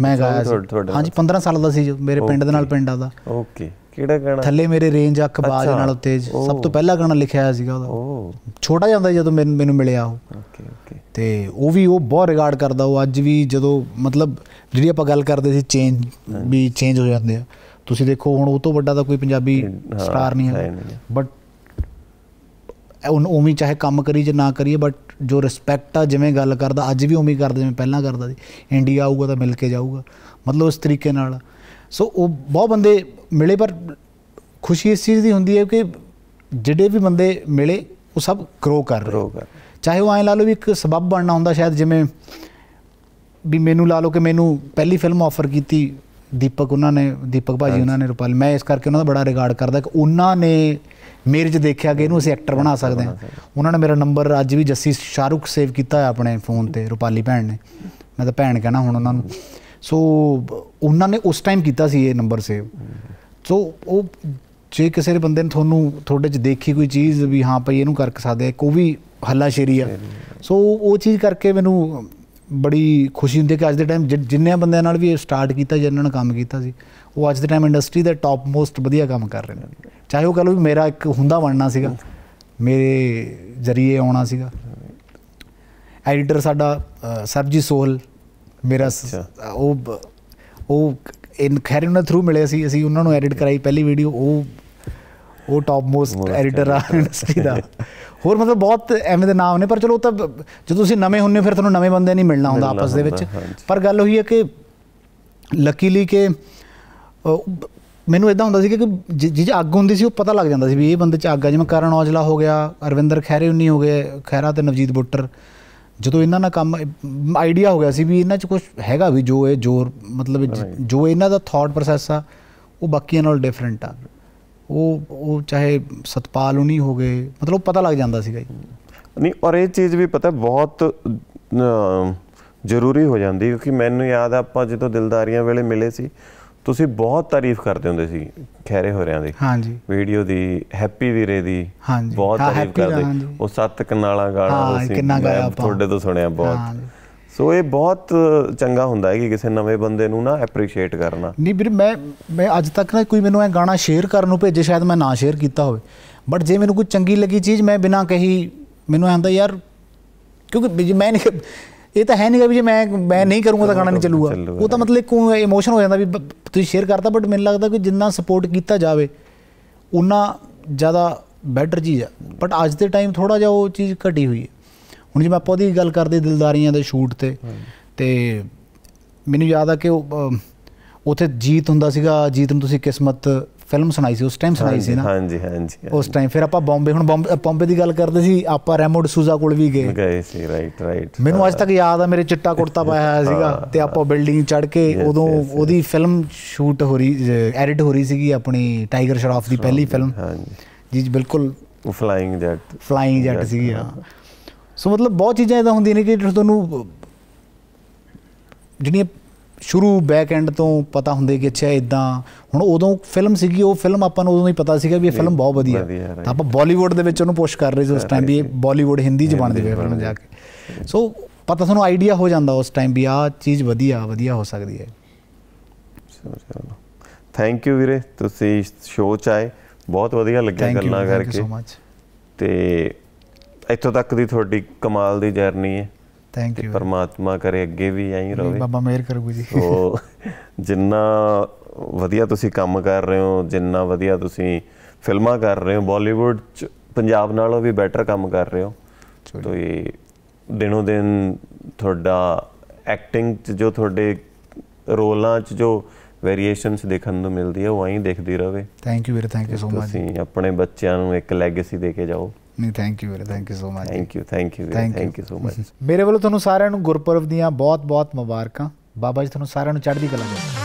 Speaker 2: ਮੈਂ ਗਾਇਆ ਸੀ ਹਾਂਜੀ 15 ਸਾਲ ਦਾ ਸੀ ਮੇਰੇ ਪਿੰਡ ਦੇ ਨਾਲ ਪਿੰਡ ਦਾ ਓਕੇ ਕਿਹੜਾ ਗਾਣਾ ਥੱਲੇ ਮੇਰੇ ਰੇਂਜ ਅੱਖ ਬਾਜ ਨਾਲ ਤੇਜ ਸਭ ਤੋਂ ਪਹਿਲਾ ਗਾਣਾ ਲਿਖਿਆ ਸੀਗਾ ਉਹਦਾ ਓ ਛੋਟਾ ਜਾਂਦਾ ਜਦੋਂ ਮੈਨੂੰ ਮਿਲਿਆ ਉਹ ਓਕੇ ਓਕੇ ਤੇ ਉਹ ਵੀ ਉਹ ਬਹੁਤ ਰਿਗਾਰਡ ਕਰਦਾ ਉਹ ਅੱਜ ਵੀ ਜਦੋਂ ਮਤਲਬ ਜਿਹੜੀ ਆਪਾਂ ਗੱਲ ਕਰਦੇ ਸੀ ਚੇਂਜ ਵੀ ਚੇਂਜ ਹੋ ਜਾਂਦੇ ਆ ਤੁਸੀਂ ਦੇਖੋ ਹੁਣ ਉਹ ਤੋਂ ਵੱਡਾ ਤਾਂ ਕੋਈ ਪੰਜਾਬੀ ਸਟਾਰ ਨਹੀਂ ਹੈ ਬਟ ਉਵੇਂ ਚਾਹੇ ਕੰਮ ਕਰੀ ਜਾਂ ਨਾ ਕਰੀ ਬਟ ਜੋ ਰਿਸਪੈਕਟ ਆ ਜਿਵੇਂ ਗੱਲ ਕਰਦਾ ਅੱਜ ਵੀ ਉਵੇਂ ਕਰਦਾ ਜਿਵੇਂ ਪਹਿਲਾਂ ਕਰਦਾ ਸੀ ਇੰਡੀਆ ਆਊਗਾ ਤਾਂ ਮਿਲ ਕੇ ਜਾਊਗਾ ਮਤਲਬ ਉਸ ਤਰੀਕੇ ਨਾਲ ਸੋ ਉਹ ਬਹੁਤ ਬੰਦੇ ਮਿਲੇ ਪਰ ਖੁਸ਼ੀ ਇਸ ਚੀਜ਼ ਦੀ ਹੁੰਦੀ ਹੈ ਕਿ ਜਿਹੜੇ ਵੀ ਬੰਦੇ ਮਿਲੇ ਉਹ ਸਭ ਗਰੋ ਕਰ ਰਹੇ ਚਾਹੇ ਉਹ ਐਂ ਲਾ ਲਓ ਵੀ ਇੱਕ ਸਬਬ ਬਣਨਾ ਹੁੰਦਾ ਸ਼ਾਇਦ ਜਿਵੇਂ ਵੀ ਮੈਨੂੰ ਲਾ ਲਓ ਕਿ ਮੈਨੂੰ ਪਹਿਲੀ ਫਿਲਮ ਆਫਰ ਕੀਤੀ ਦੀਪਕ ਉਹਨਾਂ ਨੇ ਦੀਪਕ ਭਾਜੀ ਉਹਨਾਂ ਨੇ ਰੁਪਾਲ ਮੈਂ ਇਸ ਕਰਕੇ ਉਹਨਾਂ ਦਾ ਬੜਾ ਰਿਗਾਰਡ ਕਰਦਾ ਕਿ ਉਹਨਾਂ ਨੇ ਮੇਰੇ 'ਚ ਦੇਖਿਆ ਕਿ ਇਹਨੂੰ ਅਸੀਂ ਐਕਟਰ ਬਣਾ ਸਕਦੇ ਹਾਂ ਉਹਨਾਂ ਨੇ ਮੇਰਾ ਨੰਬਰ ਅੱਜ ਵੀ ਜੱਸੀ ਸ਼ਾਹਰੁਖ ਸੇਵ ਕੀਤਾ ਹੈ ਆਪਣੇ ਫੋਨ ਤੇ ਰੁਪਾਲੀ ਭੈਣ ਨੇ ਮੈਂ ਤਾਂ ਭੈਣ ਕਹਿਣਾ ਹੁਣ ਉਹਨਾਂ ਨੂੰ ਸੋ ਉਹਨਾਂ ਨੇ ਉਸ ਟਾਈਮ ਕੀਤਾ ਸੀ ਇਹ ਨੰਬਰ ਸੇਵ ਸੋ ਉਹ ਜੇ ਕਿਸੇ ਦੇ ਬੰਦੇ ਨੇ ਤੁਹਾਨੂੰ ਤੁਹਾਡੇ 'ਚ ਦੇਖੀ ਕੋਈ ਚੀਜ਼ ਵੀ ਹਾਂ ਭਈ ਇਹਨੂੰ ਕਰ ਸਕਦੇ ਆ ਕੋਈ ਵੀ ਹੱਲਾਸ਼ੇਰੀ ਆ ਸੋ ਉਹ ਚੀਜ਼ ਕਰਕੇ ਮੈਨੂੰ ਬੜੀ ਖੁਸ਼ੀ ਹੁੰਦੀ ਹੈ ਕਿ ਅੱਜ ਦੇ ਟਾਈਮ ਜਿੰਨੇ ਬੰਦਿਆਂ ਨਾਲ ਵੀ ਇਹ ਸਟਾਰਟ ਕੀਤਾ ਜਿਨ੍ਹਾਂ ਨੇ ਕੰਮ ਕੀਤਾ ਸੀ ਉਹ ਅੱਜ ਦੇ ਟਾਈਮ ਇੰਡਸਟਰੀ ਦੇ ਟਾਪ ਮੋਸਟ ਵਧੀਆ ਕੰਮ ਕਰ ਰਹੇ ਨੇ ਚਾਹੇ ਉਹ ਕਹ ਲੋ ਵੀ ਮੇਰਾ ਇੱਕ ਹੁੰਦਾ ਬਣਨਾ ਸੀਗਾ ਮੇਰੇ ਜਰੀਏ ਆਉਣਾ ਸੀਗਾ ਐਡੀਟਰ ਸਾਡਾ ਸਰਜੀ ਸੋਹਲ ਮੇਰਾ ਉਹ ਉਹ ਇਨ ਖੈਰ ਥਰੂ ਮਿਲੇ ਸੀ ਅਸੀਂ ਉਹਨਾਂ ਨੂੰ ਐਡਿਟ ਕਰਾਈ ਪਹਿਲੀ ਵੀਡੀਓ ਉਹ ਉਹ ਟਾਪ ਮੋਸਟ ਐਡੀਟਰ ਆ ਇੰਡਸਟਰੀ ਦਾ ਹੋਰ ਮਤਲਬ ਬਹੁਤ ਐਵੇਂ ਦੇ ਨਾਮ ਨੇ ਪਰ ਚਲੋ ਉਹ ਤਾਂ ਜਦੋਂ ਤੁਸੀਂ ਨਵੇਂ ਹੁੰਨੇ ਫਿਰ ਤੁਹਾਨੂੰ ਨਵੇਂ ਬੰਦੇ ਨਹੀਂ ਮਿਲਣਾ ਹੁੰਦਾ ਆਪਸ ਦੇ ਵਿੱਚ ਪਰ ਗੱਲ ਹੋਈ ਹੈ ਕਿ ਲੱਕੀਲੀ ਕਿ ਮੈਨੂੰ ਇਦਾਂ ਹੁੰਦਾ ਸੀ ਕਿ ਜਿਹ ਅੱਗ ਹੁੰਦੀ ਸੀ ਉਹ ਪਤਾ ਲੱਗ ਜਾਂਦਾ ਸੀ ਵੀ ਇਹ ਬੰਦੇ ਚ ਅੱਗ ਆ ਜਿਵੇਂ ਕਰਨ ਔਜਲਾ ਹੋ ਗਿਆ ਅਰਵਿੰਦਰ ਖੈਰੇ ਉਨੀ ਹੋ ਗਏ ਖੈਰਾ ਤੇ ਨਵਜੀਤ ਬੁੱਟਰ ਜਦੋਂ ਇਹਨਾਂ ਨਾਲ ਕੰਮ ਆਈਡੀਆ ਹੋ ਗਿਆ ਸੀ ਵੀ ਇਹਨਾਂ ਚ ਕੁਝ ਹੈਗਾ ਵੀ ਜੋ ਇਹ ਜੋਰ ਮਤਲਬ ਜੋ ਇਹਨਾਂ ਦਾ ਥਾਟ ਪ੍ਰੋਸੈਸ ਆ ਉਹ ਬਾਕੀਆਂ ਨਾਲ ਡਿਫਰੈਂਟ ਆ ਉਹ ਉਹ ਚਾਹੇ ਸਤਪਾਲ ਉਨੀ ਹੋ ਗਏ ਮਤਲਬ ਪਤਾ ਲੱਗ ਜਾਂਦਾ ਸੀਗਾ
Speaker 1: ਨਹੀਂ ਔਰ ਇਹ ਚੀਜ਼ ਵੀ ਪਤਾ ਬਹੁਤ ਜ਼ਰੂਰੀ ਹੋ ਜਾਂਦੀ ਕਿਉਂਕਿ ਮੈਨੂੰ ਯਾਦ ਆ ਆਪਾਂ ਜਦੋਂ ਦਿਲਦਾਰੀਆਂ ਵੇਲੇ ਮਿਲੇ ਸੀ ਤੁਸੀਂ ਬਹੁਤ ਤਾਰੀਫ ਕਰਦੇ ਹੁੰਦੇ ਸੀ ਖੈਰੇ ਹੋ ਰਿਆਂ ਦੀ ਹਾਂਜੀ ਵੀਡੀਓ ਦੀ ਹੈਪੀ ਵੀਰੇ ਦੀ ਹਾਂਜੀ ਬਹੁਤ ਤਾਰੀਫ ਕਰਦੇ ਉਹ ਸੱਤ ਕਨਾਲਾ ਗਾਣਾ ਸੀ ਹਾਂ ਕਿੰਨਾ ਗਾਇਆ ਆਪਾਂ ਤੁਹਾਡੇ ਤੋਂ ਸੁਣਿਆ ਬਹੁਤ ਸੋ ਇਹ ਬਹੁਤ ਚੰਗਾ ਹੁੰਦਾ ਹੈ ਕਿ ਕਿਸੇ ਨਵੇਂ ਬੰਦੇ ਨੂੰ ਨਾ ਐਪਰੀਸ਼ੀਏਟ ਕਰਨਾ
Speaker 2: ਨਹੀਂ ਵੀਰ ਮੈਂ ਮੈਂ ਅੱਜ ਤੱਕ ਨਾ ਕੋਈ ਮੈਨੂੰ ਇਹ ਗਾਣਾ ਸ਼ੇਅਰ ਕਰਨ ਨੂੰ ਭੇਜੇ ਸ਼ਾਇਦ ਮੈਂ ਨਾ ਸ਼ੇਅਰ ਕੀਤਾ ਹੋਵੇ ਬਟ ਜੇ ਮੈਨੂੰ ਕੋਈ ਚੰਗੀ ਲੱਗੀ ਚੀਜ਼ ਮੈਂ ਬਿਨਾ ਕਹੀ ਮੈਨੂੰ ਆਂਦਾ ਯਾਰ ਕਿਉਂਕਿ ਮੈਂ ਨਹੀਂ ਇਹ ਤਾਂ ਹੈ ਨਹੀਂ ਵੀ ਜੇ ਮੈਂ ਮੈਂ ਨਹੀਂ ਕਰੂੰਗਾ ਤਾਂ ਗਾਣਾ ਨਹੀਂ ਚੱਲੂਗਾ ਉਹ ਤਾਂ ਮਤਲਬ ਕੋਈ ਇਮੋਸ਼ਨ ਹੋ ਜਾਂਦਾ ਵੀ ਤੁਸੀਂ ਸ਼ੇਅਰ ਕਰਤਾ ਬਟ ਮੈਨੂੰ ਲੱਗਦਾ ਕਿ ਜਿੰਨਾ ਸਪੋਰਟ ਕੀਤਾ ਜਾਵੇ ਉਨਾ ਜ਼ਿਆਦਾ ਬੈਟਰ ਚੀਜ਼ ਆ ਬਟ ਅੱਜ ਦੇ ਟਾਈਮ ਥੋੜਾ ਜਿਹਾ ਉਹ ਚੀਜ਼ ਘਟੀ ਹੋਈ ਹੈ ਹੁਣ ਜੇ ਆਪਾਂ ਉਹਦੀ ਗੱਲ ਕਰਦੇ ਦਿਲਦਾਰੀਆਂ ਦੇ ਸ਼ੂਟ ਤੇ ਤੇ ਮੈਨੂੰ ਯਾਦ ਆ ਕਿ ਉਥੇ ਜੀਤ ਹੁੰਦਾ ਸੀਗਾ ਜੀਤ ਨੂੰ ਤੁਸੀਂ ਕਿਸਮਤ ਫਿਲਮ ਸੁਣਾਈ ਸੀ ਉਸ ਟਾਈਮ ਸੁਣਾਈ ਸੀ ਨਾ
Speaker 1: ਹਾਂਜੀ ਹਾਂਜੀ
Speaker 2: ਉਸ ਟਾਈਮ ਫਿਰ ਆਪਾਂ ਬੰਬੇ ਹੁਣ ਬੰਬੇ ਦੀ ਗੱਲ ਕਰਦੇ ਸੀ ਆਪਾਂ ਰੈਮੋਡ ਸੂਜ਼ਾ ਕੋਲ ਵੀ ਗਏ ਗਏ ਸੀ ਰਾਈਟ ਰਾਈਟ ਮੈਨੂੰ ਅਜੇ ਤੱਕ ਯਾਦ ਆ ਮੇਰੇ ਚਿੱਟਾ ਕੁੜਤਾ ਪਾਇਆ ਹੋਇਆ ਸੀਗਾ ਤੇ ਆਪਾਂ ਬਿਲਡਿੰਗ ਚੜ ਕੇ ਉਦੋਂ ਉਹਦੀ ਫਿਲਮ ਸ਼ੂਟ ਹੋ ਰਹੀ ਐਡਿਟ ਹੋ ਰਹੀ ਸੀਗੀ ਆਪਣੀ ਟਾਈਗਰ ਸ਼ਰਾਫ ਦੀ ਪਹਿਲੀ ਫਿਲਮ ਹਾਂਜੀ ਜੀ ਬਿਲਕੁਲ ਫਲਾਈਂਗ ਜੈਟ ਫਲਾਈਂਗ ਜੈਟ ਸੀਗੀ ਸੋ ਮਤਲਬ ਬਹੁਤ ਚੀਜ਼ਾਂ ਇਦਾਂ ਹੁੰਦੀਆਂ ਨੇ ਕਿ ਤੁਹਾਨੂੰ ਜਿਹੜੀਆਂ ਸ਼ੁਰੂ ਬੈਕ ਐਂਡ ਤੋਂ ਪਤਾ ਹੁੰਦੇ ਕਿ ਅੱਛਾ ਇਦਾਂ ਹੁਣ ਉਦੋਂ ਫਿਲਮ ਸੀਗੀ ਉਹ ਫਿਲਮ ਆਪਾਂ ਨੂੰ ਉਦੋਂ ਹੀ ਪਤਾ ਸੀਗਾ ਵੀ ਇਹ ਫਿਲਮ ਬਹੁਤ ਵਧੀਆ ਤਾਂ ਆਪਾਂ ਬਾਲੀਵੁੱਡ ਦੇ ਵਿੱਚ ਉਹਨੂੰ ਪੁਸ਼ ਕਰ ਰਹੇ ਸੀ ਉਸ ਟਾਈਮ ਵੀ ਇਹ ਬਾਲੀਵੁੱਡ ਹਿੰਦੀ ਚ ਦੇ ਹੋਈ ਫਿਲਮ ਜਾ ਕੇ ਸੋ ਪਤਾ ਤੁਹਾਨੂੰ ਆਈਡੀਆ ਹੋ ਜਾਂਦਾ ਉਸ ਟਾਈਮ ਵੀ ਆ ਚੀਜ਼ ਵਧੀਆ ਵਧੀਆ ਹੋ ਸਕਦੀ ਹੈ ਚਲੋ
Speaker 1: ਥੈਂਕ ਯੂ ਵੀਰੇ ਤੁਸੀਂ ਸ਼ੋਅ ਚ ਆਏ ਬਹੁਤ ਵਧੀਆ ਲੱਗਿਆ ਗੱਲਾਂ ਕਰਕੇ ਥੈਂਕ ਯੂ ਸੋ ਮਚ ਤੇ ਇੱਥੋਂ ਤੱਕ ਦੀ ਤੁਹਾਡੀ ਕਮਾਲ ਦੀ ਜਰਨੀ ਹੈ ਥੈਂਕ ਯੂ ਪਰਮਾਤਮਾ ਕਰੇ ਅੱਗੇ ਵੀ ਐਂ ਰਹੇ ਬਾਬਾ ਮਿਹਰ ਕਰੂ ਜੀ ਸੋ ਜਿੰਨਾ ਵਧੀਆ ਤੁਸੀਂ ਕੰਮ ਕਰ ਰਹੇ ਹੋ ਜਿੰਨਾ ਵਧੀਆ ਤੁਸੀਂ ਫਿਲਮਾਂ ਕਰ ਰਹੇ ਹੋ ਬਾਲੀਵੁੱਡ ਚ ਪੰਜਾਬ ਨਾਲੋਂ ਵੀ ਬੈਟਰ ਕੰਮ ਕਰ ਰਹੇ ਹੋ ਤੋ ਇਹ ਦਿਨੋਂ ਦਿਨ ਤੁਹਾਡਾ ਐਕਟਿੰਗ ਚ ਜੋ ਤੁਹਾਡੇ ਰੋਲਾਂ ਚ ਜੋ ਵੇਰੀਏਸ਼ਨਸ ਦੇਖਣ ਨੂੰ ਮਿਲਦੀ ਹੈ ਉਹ ਐਂ ਦੇਖਦੀ ਰਹੇ
Speaker 2: ਥੈਂਕ ਯੂ ਵੀਰ ਥੈਂਕ ਯੂ ਸੋ ਮਚ
Speaker 1: ਤੁਸੀਂ ਆਪਣੇ ਬੱਚਿਆਂ ਨੂੰ ਇੱਕ ਲੈਗੇਸੀ ਦੇ ਕੇ ਜਾਓ
Speaker 2: ਨਹੀਂ ਥੈਂਕ ਯੂ ਵੀਰੇ thank you so much thank you
Speaker 1: thank you thank you so much
Speaker 2: ਮੇਰੇ ਵੱਲੋਂ ਤੁਹਾਨੂੰ ਸਾਰਿਆਂ ਨੂੰ ਗੁਰਪੁਰਬ ਦੀਆਂ ਬਹੁਤ-ਬਹੁਤ ਮੁਬਾਰਕਾਂ ਬਾਬਾ ਜੀ ਤੁਹਾਨੂੰ ਸਾਰਿਆਂ ਨੂੰ ਚੜ੍ਹਦੀ ਕਲਾ ਦੇ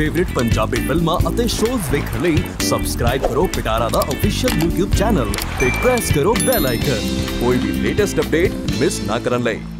Speaker 1: ਫੇਵਰਿਟ ਪੰਜਾਬੀ ਫਿਲਮਾਂ ਅਤੇ ਸ਼ੋਜ਼ ਵੇਖਣ ਲਈ ਸਬਸਕ੍ਰਾਈਬ ਕਰੋ ਪਿਟਾਰਾ ਦਾ ਅਫੀਸ਼ੀਅਲ YouTube ਚੈਨਲ ਤੇ
Speaker 2: ਪ੍ਰੈਸ ਕਰੋ ਬੈਲ ਆਈਕਨ ਕੋਈ ਵੀ ਲੇਟੈਸਟ ਅਪਡੇਟ ਮਿਸ ਨਾ ਕਰਨ ਲਈ